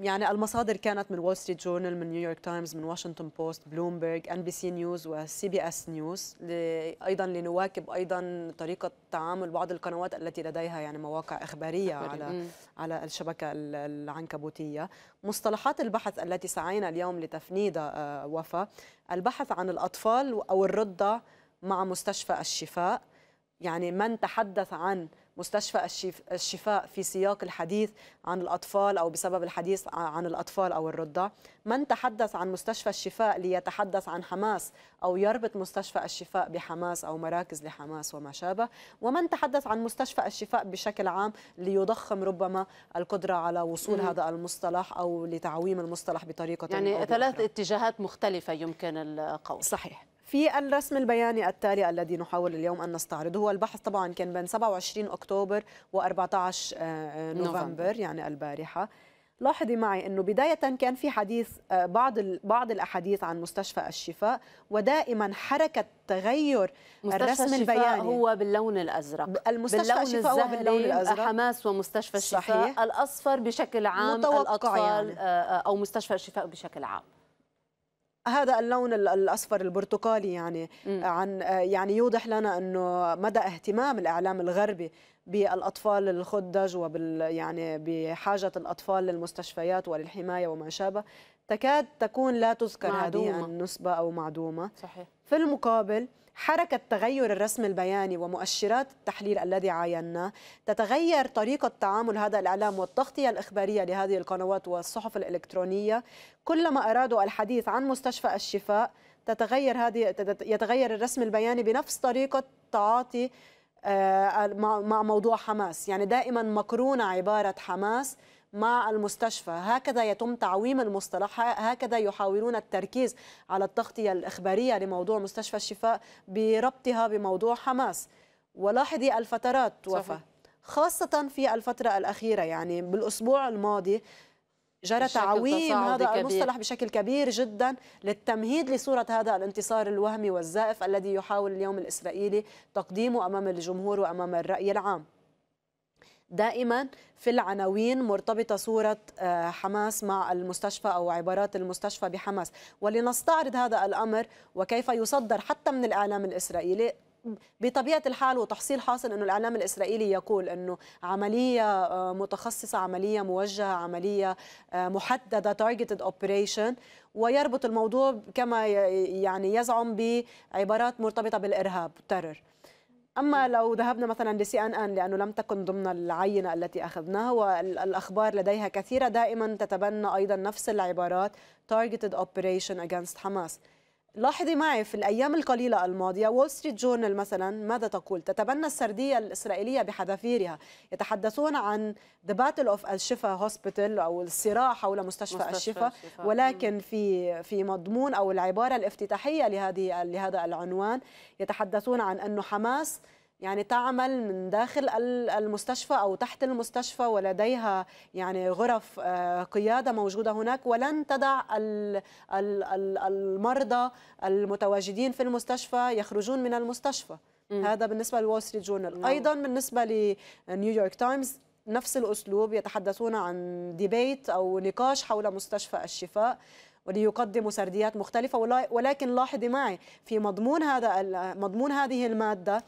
يعني المصادر كانت من وول ستريت جورنال من نيويورك تايمز من واشنطن بوست بلومبرج ان بي سي نيوز وسي بي اس نيوز ايضا لنواكب ايضا طريقه تعامل بعض القنوات التي لديها يعني مواقع اخباريه أخبري. على م. على الشبكه العنكبوتيه مصطلحات البحث التي سعينا اليوم لتفنيدها آه، وفا البحث عن الاطفال او الرضع مع مستشفى الشفاء يعني من تحدث عن مستشفى الشفاء في سياق الحديث عن الأطفال أو بسبب الحديث عن الأطفال أو الرضع من تحدث عن مستشفى الشفاء ليتحدث عن حماس أو يربط مستشفى الشفاء بحماس أو مراكز لحماس وما شابه ومن تحدث عن مستشفى الشفاء بشكل عام ليضخم ربما القدرة على وصول م. هذا المصطلح أو لتعويم المصطلح بطريقة يعني ثلاث اتجاهات مختلفة يمكن القول صحيح في الرسم البياني التالي الذي نحاول اليوم أن نستعرضه هو البحث طبعا كان بين 27 أكتوبر و14 آه، آه، نوفمبر يعني البارحة لاحظي معي انه بدايه كان في حديث آه، بعض بعض الاحاديث عن مستشفى الشفاء ودائما حركه تغير مستشفى الرسم البياني هو باللون الازرق المستشفى باللون الشفاء هو باللون الازرق حماس ومستشفى الشفاء صحيح. الاصفر بشكل عام الاطفال يعني. او مستشفى الشفاء بشكل عام هذا اللون الاصفر البرتقالي يعني م. آه، عن آه، يعني يوضح لنا انه مدى اهتمام الاعلام الغربي بالاطفال الخدج وبال يعني بحاجه الاطفال للمستشفيات وللحمايه وما شابه تكاد تكون لا تذكر معدومة. هذه النسبه او معدومه صحيح. في المقابل حركة تغير الرسم البياني ومؤشرات التحليل الذي عايناه تتغير طريقة تعامل هذا الإعلام والتغطية الإخبارية لهذه القنوات والصحف الإلكترونية كلما أرادوا الحديث عن مستشفى الشفاء تتغير هذه يتغير الرسم البياني بنفس طريقة تعاطي آه، مع موضوع حماس يعني دائما مقرونة عبارة حماس مع المستشفى هكذا يتم تعويم المصطلح هكذا يحاولون التركيز على التغطية الإخبارية لموضوع مستشفى الشفاء بربطها بموضوع حماس ولاحظي الفترات وفاة خاصة في الفترة الأخيرة يعني بالأسبوع الماضي جرى تعويم هذا كبير. المصطلح بشكل كبير جدا للتمهيد لصورة هذا الانتصار الوهمي والزائف الذي يحاول اليوم الإسرائيلي تقديمه أمام الجمهور وأمام الرأي العام دائما في العناوين مرتبطة صورة آه، حماس مع المستشفى أو عبارات المستشفى بحماس ولنستعرض هذا الأمر وكيف يصدر حتى من الإعلام الإسرائيلي بطبيعه الحال وتحصيل حاصل انه الاعلام الاسرائيلي يقول انه عمليه آه، متخصصه عمليه موجهه عمليه آه، محدده تارجتد اوبريشن ويربط الموضوع كما يعني يزعم بعبارات مرتبطه بالارهاب ترر أما لو ذهبنا مثلا لسي أن أن لأنه لم تكن ضمن العينة التي أخذناها والأخبار لديها كثيرة دائما تتبنى أيضا نفس العبارات targeted operation against حماس لاحظي معي في الأيام القليلة الماضية وول ستريت جورنال مثلا ماذا تقول تتبنى السردية الإسرائيلية بحذافيرها يتحدثون عن The Battle of الشفا هوسبيتال أو الصراع حول مستشفى, مستشفى الشفا, الشفا ولكن في في مضمون أو العبارة الافتتاحية لهذه لهذا العنوان يتحدثون عن أن حماس يعني تعمل من داخل المستشفى أو تحت المستشفى ولديها يعني غرف آه، قيادة موجودة هناك ولن تدع المرضى المتواجدين في المستشفى يخرجون من المستشفى م. هذا بالنسبة للول ستريت جورنال نعم. أيضا بالنسبة لنيويورك تايمز نفس الأسلوب يتحدثون عن ديبيت أو نقاش حول مستشفى الشفاء وليقدموا سرديات مختلفه ولكن لاحظي معي في مضمون هذا مضمون هذه الماده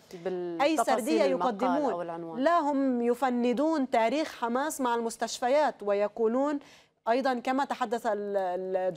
اي سرديه يقدمون لا هم يفندون تاريخ حماس مع المستشفيات ويقولون ايضا كما تحدث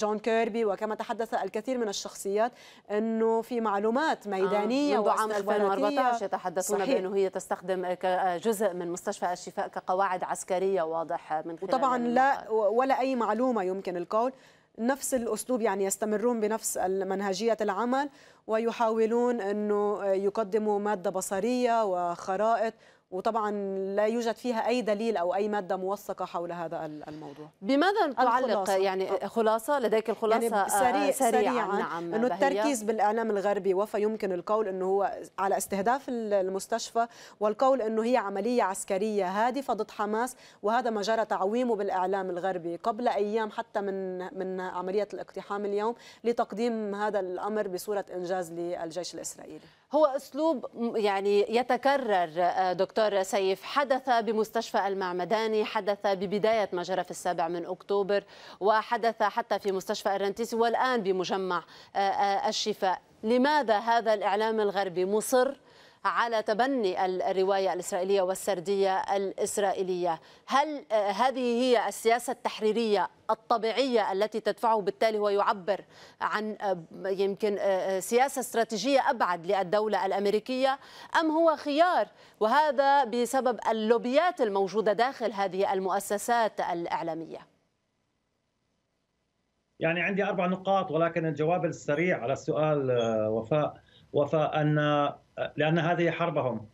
جون كيربي وكما تحدث الكثير من الشخصيات انه في معلومات آه، ميدانيه آه. منذ عام 2014 يتحدثون بانه هي تستخدم كجزء آه، من مستشفى الشفاء كقواعد عسكريه واضح من خلال وطبعا لا ولا اي معلومه يمكن القول نفس الاسلوب يعني يستمرون بنفس منهجيه العمل ويحاولون انه يقدموا ماده بصريه وخرائط وطبعا لا يوجد فيها اي دليل او اي ماده موثقه حول هذا الموضوع بماذا تعلق الخلاصة. يعني خلاصه لديك الخلاصه يعني آه، سريع سريعا, سريعا نعم انه التركيز بالاعلام الغربي وفيمكن القول انه هو على استهداف المستشفى والقول انه هي عمليه عسكريه هادفه ضد حماس وهذا ما جرى تعويمه بالاعلام الغربي قبل ايام حتى من من عمليه الاقتحام اليوم لتقديم هذا الامر بصوره انجاز للجيش الاسرائيلي هو اسلوب يعني يتكرر آه، دكتور سيف حدث بمستشفى المعمداني حدث ببدايه ما جرى في السابع من اكتوبر وحدث حتى في مستشفى الرنتيسي والان بمجمع آه، آه، الشفاء لماذا هذا الاعلام الغربي مصر على تبني الرواية الإسرائيلية والسردية الإسرائيلية هل آه، هذه هي السياسة التحريرية الطبيعية التي تدفعه بالتالي هو يعبر عن آه، يمكن آه، سياسة استراتيجية أبعد للدولة الأمريكية أم هو خيار وهذا بسبب اللوبيات الموجودة داخل هذه المؤسسات الإعلامية يعني عندي أربع نقاط ولكن الجواب السريع على السؤال وفاء وفأن لأن هذه حربهم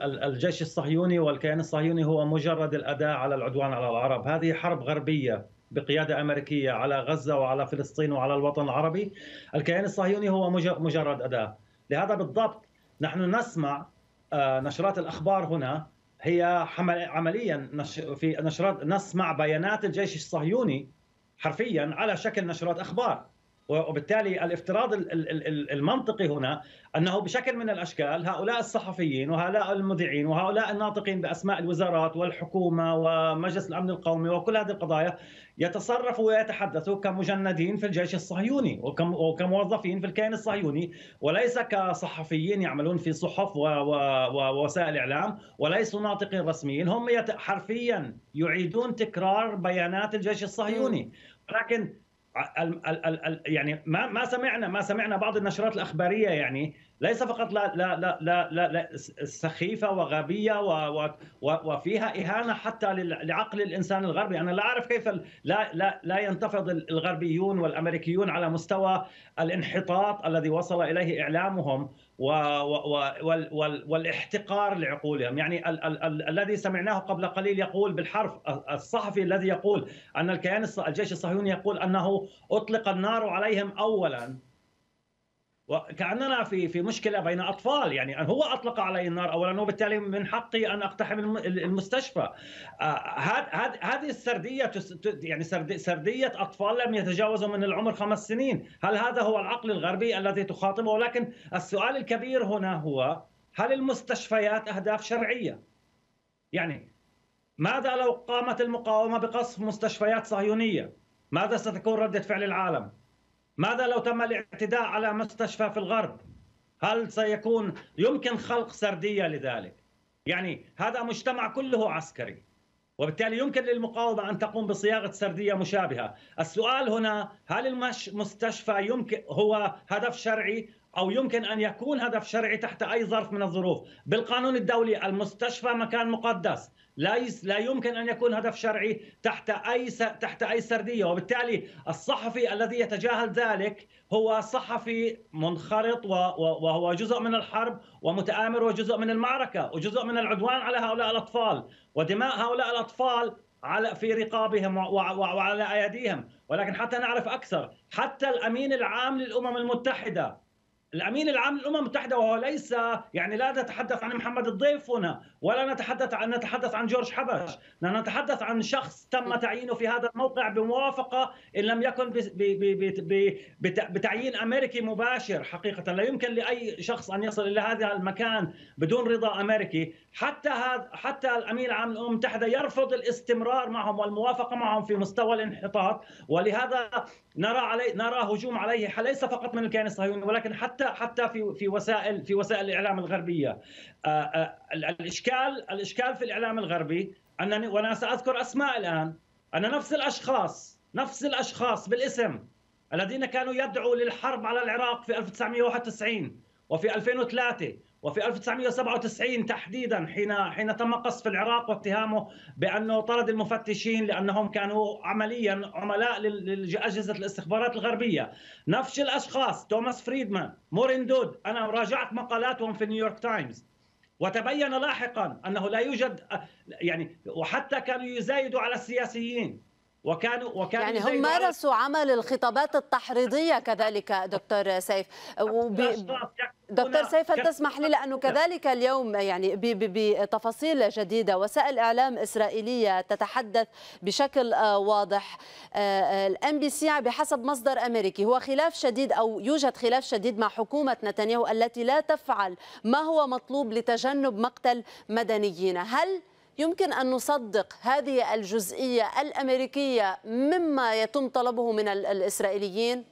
الجيش الصهيوني والكيان الصهيوني هو مجرد الأداة على العدوان على العرب هذه حرب غربية بقيادة أمريكية على غزة وعلى فلسطين وعلى الوطن العربي الكيان الصهيوني هو مجرد أداة لهذا بالضبط نحن نسمع آه، نشرات الأخبار هنا هي عمليا في نشرات نسمع بيانات الجيش الصهيوني حرفيا على شكل نشرات أخبار وبالتالي الافتراض المنطقي هنا انه بشكل من الاشكال هؤلاء الصحفيين وهؤلاء المذيعين وهؤلاء الناطقين باسماء الوزارات والحكومه ومجلس الامن القومي وكل هذه القضايا يتصرفوا ويتحدثوا كمجندين في الجيش الصهيوني وكموظفين في الكيان الصهيوني وليس كصحفيين يعملون في صحف ووسائل اعلام وليسوا ناطقين رسميين هم حرفيا يعيدون تكرار بيانات الجيش الصهيوني ولكن يعني ما ما سمعنا ما سمعنا بعض النشرات الاخباريه يعني ليس فقط لا لا لا لا, لا سخيفه وغبيه وفيها اهانه حتى لعقل الانسان الغربي، انا لا اعرف كيف لا لا لا ينتفض الغربيون والامريكيون على مستوى الانحطاط الذي وصل اليه اعلامهم والاحتقار لعقولهم يعني ال ال ال الذي سمعناه قبل قليل يقول بالحرف الصحفي الذي يقول أن الكيان الجيش الصهيوني يقول أنه أطلق النار عليهم أولا وكاننا في في مشكله بين اطفال يعني هو اطلق علي النار اولا وبالتالي من حقي ان اقتحم المستشفى آه، هذه السرديه يعني سرديه اطفال لم يتجاوزوا من العمر خمس سنين هل هذا هو العقل الغربي الذي تخاطبه ولكن السؤال الكبير هنا هو هل المستشفيات اهداف شرعيه يعني ماذا لو قامت المقاومه بقصف مستشفيات صهيونيه ماذا ستكون رده فعل العالم ماذا لو تم الاعتداء على مستشفى في الغرب؟ هل سيكون يمكن خلق سرديه لذلك؟ يعني هذا مجتمع كله عسكري وبالتالي يمكن للمقاومه ان تقوم بصياغه سرديه مشابهه، السؤال هنا هل المستشفى يمكن هو هدف شرعي او يمكن ان يكون هدف شرعي تحت اي ظرف من الظروف، بالقانون الدولي المستشفى مكان مقدس، لا لا يمكن ان يكون هدف شرعي تحت اي تحت اي سرديه وبالتالي الصحفي الذي يتجاهل ذلك هو صحفي منخرط وهو جزء من الحرب ومتآمر وجزء من المعركه وجزء من العدوان على هؤلاء الاطفال ودماء هؤلاء الاطفال على في رقابهم وعلى اياديهم ولكن حتى نعرف اكثر حتى الامين العام للامم المتحده الامين العام للامم المتحده وهو ليس يعني لا تتحدث عن محمد الضيف هنا ولا نتحدث عن نتحدث عن جورج حبش نتحدث عن شخص تم تعيينه في هذا الموقع بموافقة إن لم يكن بتعيين أمريكي مباشر حقيقة لا يمكن لأي شخص أن يصل إلى هذا المكان بدون رضا أمريكي حتى هذا حتى الأمين العام للأمم المتحدة يرفض الاستمرار معهم والموافقة معهم في مستوى الانحطاط ولهذا نرى علي نرى هجوم عليه ليس فقط من الكيان الصهيوني ولكن حتى حتى في في وسائل في وسائل الإعلام الغربية آه، آه، الإشكال الاشكال الاشكال في الاعلام الغربي انني وانا ساذكر اسماء الان ان نفس الاشخاص نفس الاشخاص بالاسم الذين كانوا يدعوا للحرب على العراق في 1991 وفي 2003 وفي 1997 تحديدا حين حين تم قصف العراق واتهامه بانه طرد المفتشين لانهم كانوا عمليا عملاء لاجهزه الاستخبارات الغربيه، نفس الاشخاص توماس فريدمان، مورين دود، انا راجعت مقالاتهم في نيويورك تايمز، وتبين لاحقا انه لا يوجد آه، يعني وحتى كانوا يزايدوا على السياسيين وكانوا وكانوا يعني هم مارسوا عمل الخطابات التحريضيه كذلك دكتور سيف دكتور سيف هل تسمح لي لانه كذلك اليوم يعني بتفاصيل جديده وسائل اعلام اسرائيليه تتحدث بشكل آه، واضح آه، آه، الام بي سي بحسب مصدر امريكي هو خلاف شديد او يوجد خلاف شديد مع حكومه نتنياهو التي لا تفعل ما هو مطلوب لتجنب مقتل مدنيين هل يمكن أن نصدق هذه الجزئية الأمريكية مما يتم طلبه من الإسرائيليين؟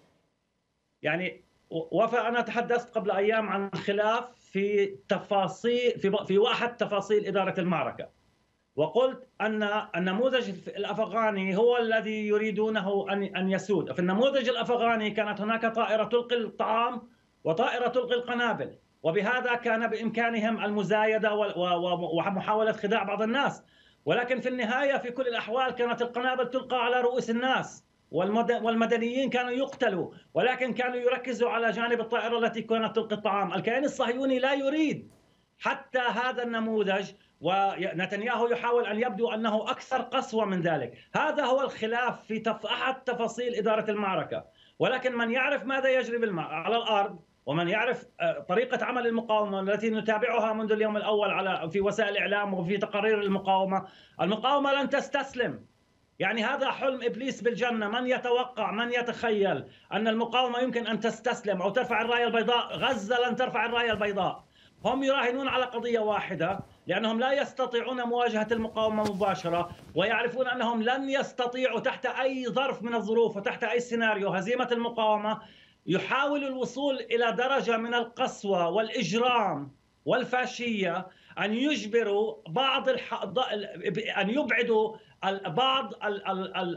يعني وفاء أنا تحدثت قبل أيام عن خلاف في تفاصيل في, في واحد تفاصيل إدارة المعركة وقلت أن النموذج الأفغاني هو الذي يريدونه أن أن يسود في النموذج الأفغاني كانت هناك طائرة تلقي الطعام وطائرة تلقي القنابل وبهذا كان بامكانهم المزايده ومحاوله خداع بعض الناس ولكن في النهايه في كل الاحوال كانت القنابل تلقى على رؤوس الناس والمدنيين كانوا يقتلوا ولكن كانوا يركزوا على جانب الطائره التي كانت تلقي الطعام، الكيان الصهيوني لا يريد حتى هذا النموذج ونتنياهو يحاول ان يبدو انه اكثر قسوه من ذلك، هذا هو الخلاف في احد تفاصيل اداره المعركه، ولكن من يعرف ماذا يجري على الارض ومن يعرف آه، طريقة عمل المقاومة التي نتابعها منذ اليوم الأول على في وسائل الإعلام وفي تقارير المقاومة المقاومة لن تستسلم يعني هذا حلم ابليس بالجنه، من يتوقع، من يتخيل ان المقاومه يمكن ان تستسلم او ترفع الرايه البيضاء، غزه لن ترفع الرايه البيضاء. هم يراهنون على قضيه واحده لانهم لا يستطيعون مواجهه المقاومه مباشره ويعرفون انهم لن يستطيعوا تحت اي ظرف من الظروف وتحت اي سيناريو هزيمه المقاومه يحاول الوصول الى درجه من القسوه والاجرام والفاشيه ان يجبروا بعض الحض... ان يبعدوا بعض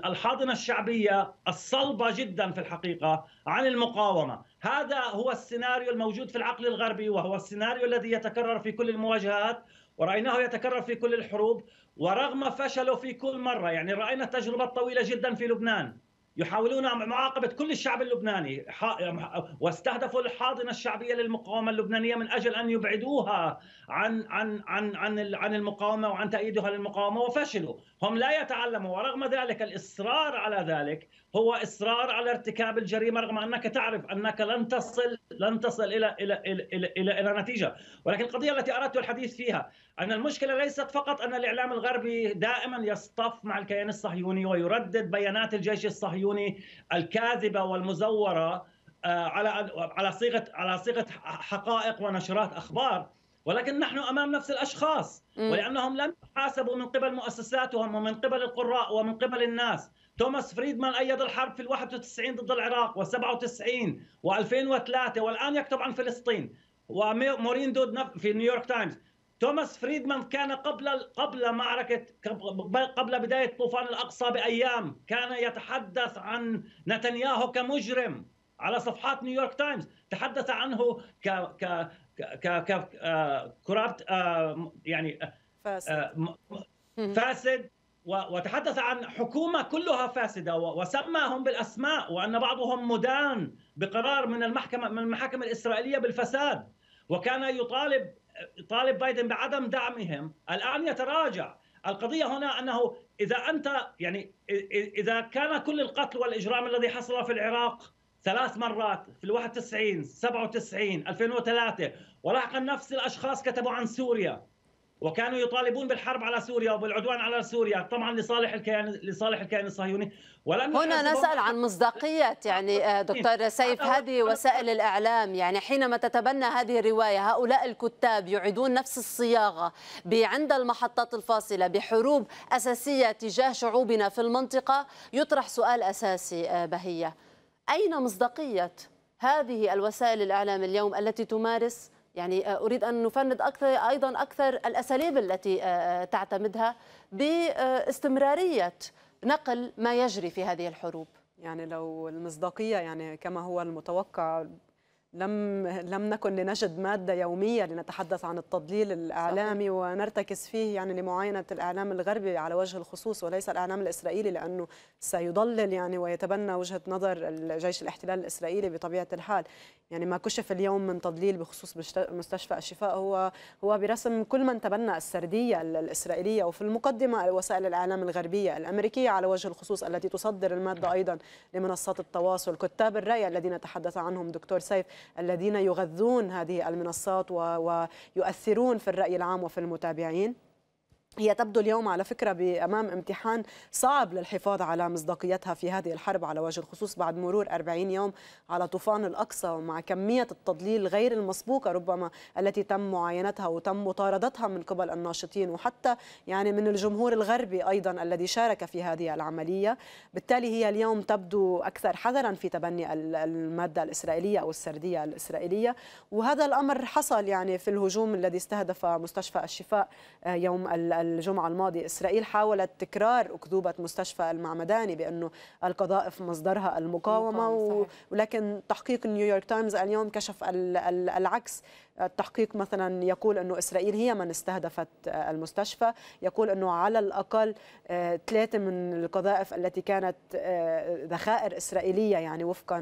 الحاضنه الشعبيه الصلبه جدا في الحقيقه عن المقاومه، هذا هو السيناريو الموجود في العقل الغربي وهو السيناريو الذي يتكرر في كل المواجهات ورايناه يتكرر في كل الحروب ورغم فشله في كل مره، يعني راينا تجربه طويله جدا في لبنان يحاولون معاقبة كل الشعب اللبناني واستهدفوا الحاضنة الشعبية للمقاومة اللبنانية من أجل أن يبعدوها عن عن عن عن عن المقاومة وعن تأييدها للمقاومة وفشلوا هم لا يتعلموا ورغم ذلك الإصرار على ذلك هو اصرار على ارتكاب الجريمه رغم انك تعرف انك لن تصل لن تصل الى الى الى الى, إلى, إلى نتيجه، ولكن القضيه التي اردت الحديث فيها ان المشكله ليست فقط ان الاعلام الغربي دائما يصطف مع الكيان الصهيوني ويردد بيانات الجيش الصهيوني الكاذبه والمزوره آه، على على صيغه على صيغه حقائق ونشرات اخبار، ولكن نحن امام نفس الاشخاص ولانهم لم يحاسبوا من قبل مؤسساتهم ومن قبل القراء ومن قبل الناس توماس فريدمان أيد الحرب في ال 91 ضد العراق و97 و2003 والآن يكتب عن فلسطين ومورين دود في نيويورك تايمز توماس فريدمان كان قبل قبل معركة قبل بداية طوفان الأقصى بأيام كان يتحدث عن نتنياهو كمجرم على صفحات نيويورك تايمز تحدث عنه ك ك ك ك آه، كرابت آه، يعني آه، فاسد فاسد وتحدث عن حكومة كلها فاسدة وسماهم بالأسماء وأن بعضهم مدان بقرار من المحكمة من المحاكم الإسرائيلية بالفساد وكان يطالب طالب بايدن بعدم دعمهم الآن يتراجع القضية هنا أنه إذا أنت يعني إذا كان كل القتل والإجرام الذي حصل في العراق ثلاث مرات في سبعة 91 97 2003 ولاحقا نفس الأشخاص كتبوا عن سوريا وكانوا يطالبون بالحرب على سوريا وبالعدوان على سوريا طبعا لصالح الكيان لصالح الكيان الصهيوني ولم هنا نسال عن مصداقيه يعني آه، أه، دكتور أه، سيف هذه وسائل الاعلام يعني حينما تتبنى هذه الروايه هؤلاء الكتاب يعيدون نفس الصياغه عند المحطات الفاصله بحروب اساسيه تجاه شعوبنا في المنطقه يطرح سؤال اساسي بهيه اين مصداقيه هذه الوسائل الاعلام اليوم التي تمارس يعني آه، اريد ان نفند اكثر ايضا اكثر الاساليب التي آه، آه، تعتمدها باستمراريه نقل ما يجري في هذه الحروب يعني لو المصداقيه يعني كما هو المتوقع لم لم نكن لنجد ماده يوميه لنتحدث عن التضليل الاعلامي صحيح. ونرتكز فيه يعني لمعاينه الاعلام الغربي على وجه الخصوص وليس الاعلام الاسرائيلي لانه سيضلل يعني ويتبنى وجهه نظر جيش الاحتلال الاسرائيلي بطبيعه الحال يعني ما كشف اليوم من تضليل بخصوص مستشفى الشفاء هو هو برسم كل من تبنى السرديه الاسرائيليه وفي المقدمه وسائل الاعلام الغربيه الامريكيه على وجه الخصوص التي تصدر الماده ايضا لمنصات التواصل كتاب الراي الذين تحدث عنهم دكتور سيف الذين يغذون هذه المنصات ويؤثرون في الرأي العام وفي المتابعين هي تبدو اليوم على فكرة بأمام امتحان صعب للحفاظ على مصداقيتها في هذه الحرب على وجه الخصوص بعد مرور 40 يوم على طوفان الأقصى ومع كمية التضليل غير المسبوقة ربما التي تم معاينتها وتم مطاردتها من قبل الناشطين وحتى يعني من الجمهور الغربي أيضا الذي شارك في هذه العملية بالتالي هي اليوم تبدو أكثر حذرا في تبني المادة الإسرائيلية أو السردية الإسرائيلية وهذا الأمر حصل يعني في الهجوم الذي استهدف مستشفى الشفاء آه، يوم الجمعة الماضية إسرائيل حاولت تكرار أكذوبة مستشفى المعمداني بأنه القذائف مصدرها المقاومة ولكن تحقيق نيويورك تايمز اليوم كشف العكس التحقيق مثلا يقول أنه إسرائيل هي من استهدفت آه، المستشفى يقول أنه على الأقل آه، ثلاثة من القذائف التي كانت آه، ذخائر إسرائيلية يعني وفقا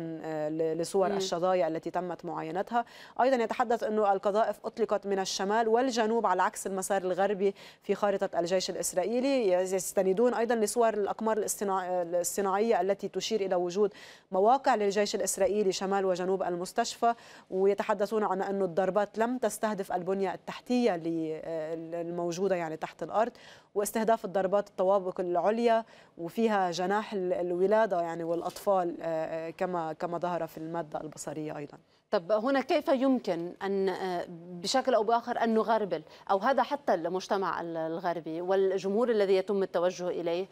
لصور الشظايا التي تمت معاينتها أيضا يتحدث أنه القذائف أطلقت من الشمال والجنوب على عكس المسار الغربي في خارطة الجيش الإسرائيلي يستندون أيضا لصور الأقمار الصناعية التي تشير إلى وجود مواقع للجيش الإسرائيلي شمال وجنوب المستشفى ويتحدثون عن أن الضربات قررت لم تستهدف البنية التحتية الموجودة يعني تحت الأرض واستهداف الضربات الطوابق العليا وفيها جناح الولادة يعني والأطفال آه، آه، كما كما ظهر في المادة البصرية أيضا طب هنا كيف يمكن أن آه، بشكل أو بآخر أن نغربل أو هذا حتى المجتمع الغربي والجمهور الذي يتم التوجه إليه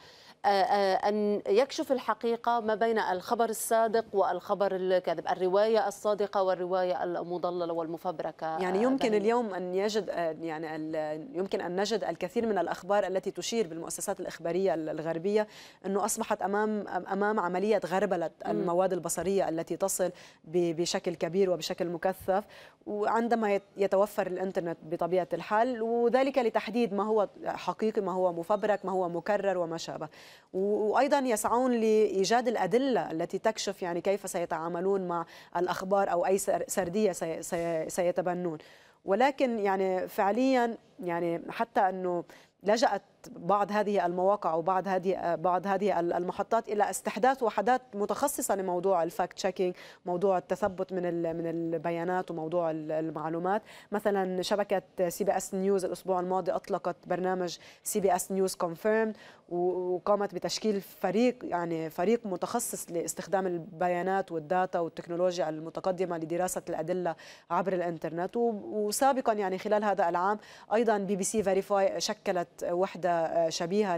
آه، آه، أن يكشف الحقيقة ما بين الخبر الصادق والخبر الكاذب الرواية الصادقة والرواية المضللة والمفبركة آه، يعني يمكن بين. اليوم أن يجد يعني يمكن أن نجد الكثير من الأخبار التي تشير بالمؤسسات الإخبارية الغربية أنه أصبحت أمام أمام عملية غربلة المواد البصرية التي تصل بشكل كبير وبشكل مكثف وعندما يتوفر الإنترنت بطبيعة الحال وذلك لتحديد ما هو حقيقي ما هو مفبرك ما هو مكرر وما شابه وايضا يسعون لايجاد الادله التي تكشف يعني كيف سيتعاملون مع الاخبار او اي سرديه سيتبنون ولكن يعني فعليا يعني حتى انه لجأت بعض هذه المواقع وبعض هذه بعض هذه المحطات الى استحداث وحدات متخصصه لموضوع الفاكت تشيكينج موضوع التثبت من من البيانات وموضوع المعلومات مثلا شبكه سي بي اس نيوز الاسبوع الماضي اطلقت برنامج سي بي اس نيوز كونفيرم وقامت بتشكيل فريق يعني فريق متخصص لاستخدام البيانات والداتا والتكنولوجيا المتقدمه لدراسه الادله عبر الانترنت وسابقا يعني خلال هذا العام ايضا بي بي سي فيريفاي شكلت وحده شبيهه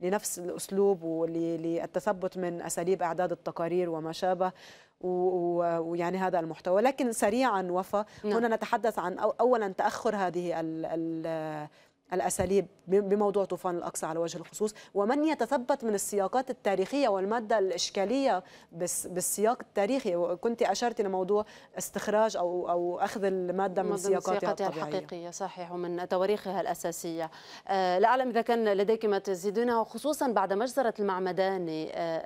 لنفس الاسلوب وللتثبت من اساليب اعداد التقارير وما شابه ويعني هذا المحتوى لكن سريعا وفى نعم. هنا نتحدث عن اولا تاخر هذه ال الأساليب بموضوع طوفان الأقصى على وجه الخصوص ومن يتثبت من السياقات التاريخية والمادة الإشكالية بالسياق التاريخي وكنت أشرت لموضوع استخراج أو, أو أخذ المادة من سياقاتها الطبيعية الحقيقية صحيح ومن تواريخها الأساسية أه لا أعلم إذا كان لديك ما تزيدونه وخصوصا بعد مجزرة المعمداني أه أه,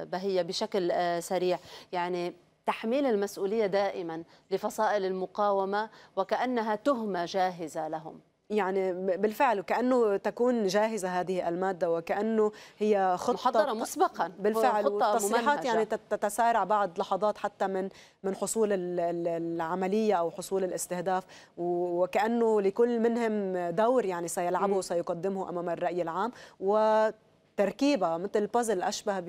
آه، بهية بشكل آه، سريع يعني تحميل المسؤولية دائما لفصائل المقاومة وكأنها تهمة جاهزة لهم يعني بالفعل وكانه تكون جاهزه هذه الماده وكانه هي خطه محضره مسبقا بالفعل والتصريحات يعني تتسارع بعد لحظات حتى من من حصول العمليه او حصول الاستهداف وكانه لكل منهم دور يعني سيلعبه وسيقدمه امام الراي العام و تركيبه مثل بازل اشبه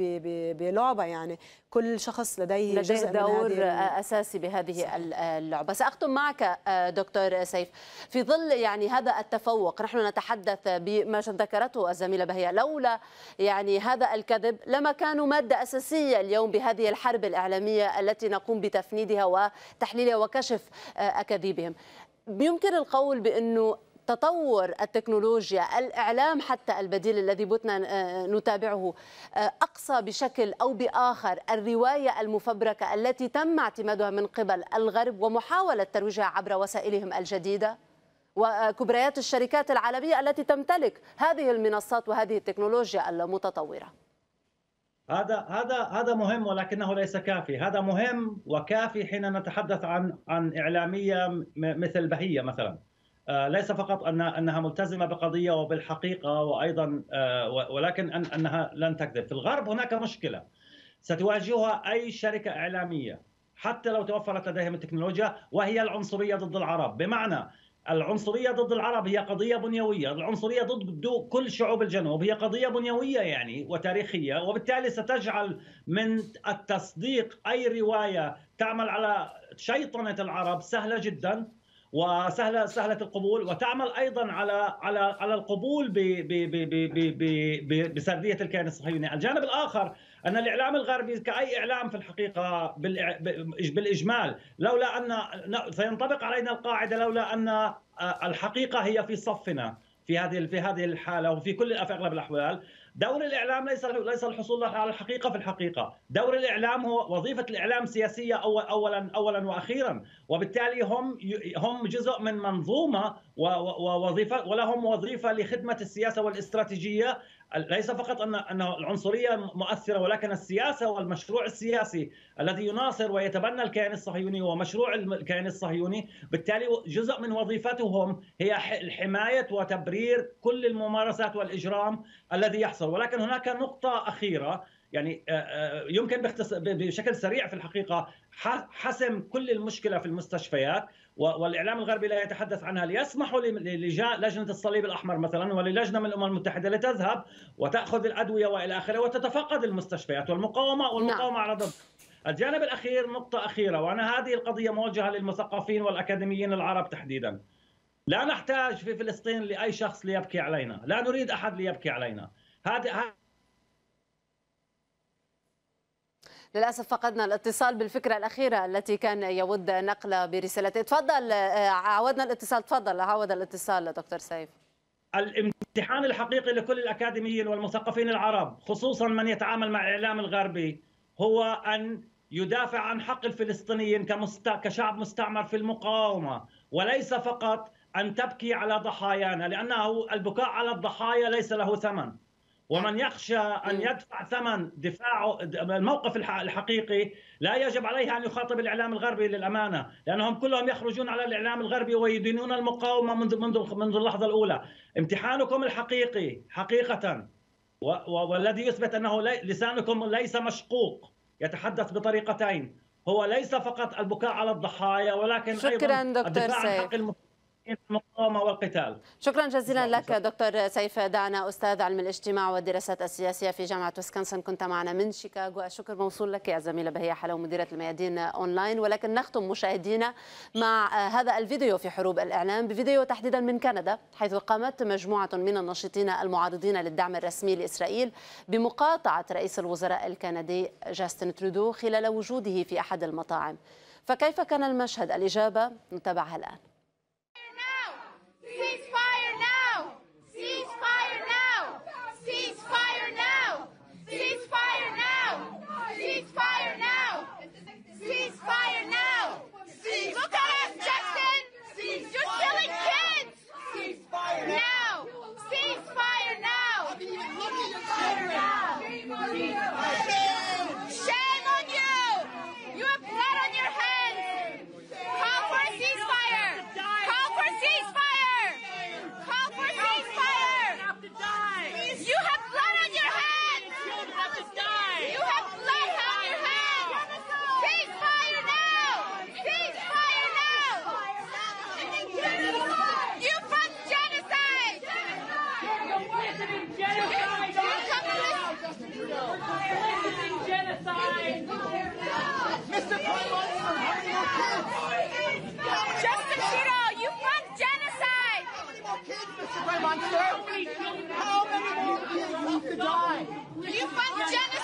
بلعبه يعني كل شخص لديه, لديه جزء دور من هذه اساسي بهذه صح. اللعبه ساختم معك آه، دكتور سيف في ظل يعني هذا التفوق نحن نتحدث بما ذكرته الزميله بهية لولا يعني هذا الكذب لما كانوا ماده اساسيه اليوم بهذه الحرب الاعلاميه التي نقوم بتفنيدها وتحليلها وكشف آه، اكاذيبهم يمكن القول بانه تطور التكنولوجيا الإعلام حتى البديل الذي بتنا آه، آه، نتابعه آه، أقصى بشكل أو بآخر الرواية المفبركة التي تم اعتمادها من قبل الغرب ومحاولة ترويجها عبر وسائلهم الجديدة وكبريات الشركات العالمية التي تمتلك هذه المنصات وهذه التكنولوجيا المتطورة هذا هذا هذا مهم ولكنه ليس كافي، هذا مهم وكافي حين نتحدث عن عن اعلاميه مثل بهيه مثلا. آه، ليس فقط ان انها ملتزمه بقضيه وبالحقيقه وايضا آه، ولكن انها لن تكذب، في الغرب هناك مشكله ستواجهها اي شركه اعلاميه حتى لو توفرت لديهم التكنولوجيا وهي العنصريه ضد العرب، بمعنى العنصريه ضد العرب هي قضيه بنيويه، العنصريه ضد كل شعوب الجنوب هي قضيه بنيويه يعني وتاريخيه وبالتالي ستجعل من التصديق اي روايه تعمل على شيطنه العرب سهله جدا وسهله سهله القبول وتعمل ايضا على على على القبول بسرديه الكيان الصهيوني، الجانب الاخر ان الاعلام الغربي كاي اعلام في الحقيقه بالاجمال لولا ان سينطبق علينا القاعده لولا ان آه، الحقيقه هي في صفنا في هذه في هذه الحاله وفي كل في اغلب الاحوال دور الاعلام ليس ليس الحصول على الحقيقه في الحقيقه، دور الاعلام هو وظيفه الاعلام سياسيه أول اولا اولا واخيرا، وبالتالي هم هم جزء من منظومه ووظيفه ولهم وظيفه لخدمه السياسه والاستراتيجيه ليس فقط ان ان العنصريه مؤثره ولكن السياسه والمشروع السياسي الذي يناصر ويتبنى الكيان الصهيوني ومشروع الكيان الصهيوني بالتالي جزء من وظيفتهم هي حمايه وتبرير كل الممارسات والاجرام الذي يحصل ولكن هناك نقطه اخيره يعني آه، آه، يمكن بشكل سريع في الحقيقه حسم كل المشكله في المستشفيات والاعلام الغربي لا يتحدث عنها ليسمحوا للجنه الصليب الاحمر مثلا وللجنه من الامم المتحده لتذهب وتاخذ الادويه والى اخره وتتفقد المستشفيات والمقاومه نعم. والمقاومه على ضد الجانب الاخير نقطه اخيره وانا هذه القضيه موجهه للمثقفين والاكاديميين العرب تحديدا لا نحتاج في فلسطين لاي شخص ليبكي علينا لا نريد احد ليبكي علينا هذه للأسف فقدنا الاتصال بالفكرة الأخيرة التي كان يود نقلها برسالته تفضل آه، عودنا الاتصال تفضل عود الاتصال دكتور سيف الامتحان الحقيقي لكل الأكاديميين والمثقفين العرب خصوصا من يتعامل مع الإعلام الغربي هو أن يدافع عن حق الفلسطينيين كمست... كشعب مستعمر في المقاومة وليس فقط أن تبكي على ضحايانا لأنه البكاء على الضحايا ليس له ثمن ومن يخشى أن يدفع ثمن دفاعه الموقف الحقيقي لا يجب عليه أن يخاطب الإعلام الغربي للأمانة لأنهم كلهم يخرجون على الإعلام الغربي ويدينون المقاومة منذ, منذ, منذ اللحظة الأولى امتحانكم الحقيقي حقيقة والذي يثبت أنه لسانكم ليس مشقوق يتحدث بطريقتين هو ليس فقط البكاء على الضحايا ولكن شكرا أيضا دكتور الدفاع عن حق المسلمين المقاومه والقتال. شكرا جزيلا لك دكتور سيف دعنا استاذ علم الاجتماع والدراسات السياسيه في جامعه ويسكنسن كنت معنا من شيكاغو الشكر موصول لك يا زميله بهية حلو مديره الميادين اونلاين ولكن نختم مشاهدينا مع هذا الفيديو في حروب الاعلام بفيديو تحديدا من كندا حيث قامت مجموعه من الناشطين المعارضين للدعم الرسمي لاسرائيل بمقاطعه رئيس الوزراء الكندي جاستن ترودو خلال وجوده في احد المطاعم. فكيف كان المشهد؟ الاجابه نتابعها الان. Please Monster? How many people do you need to die? You fuck Jenna!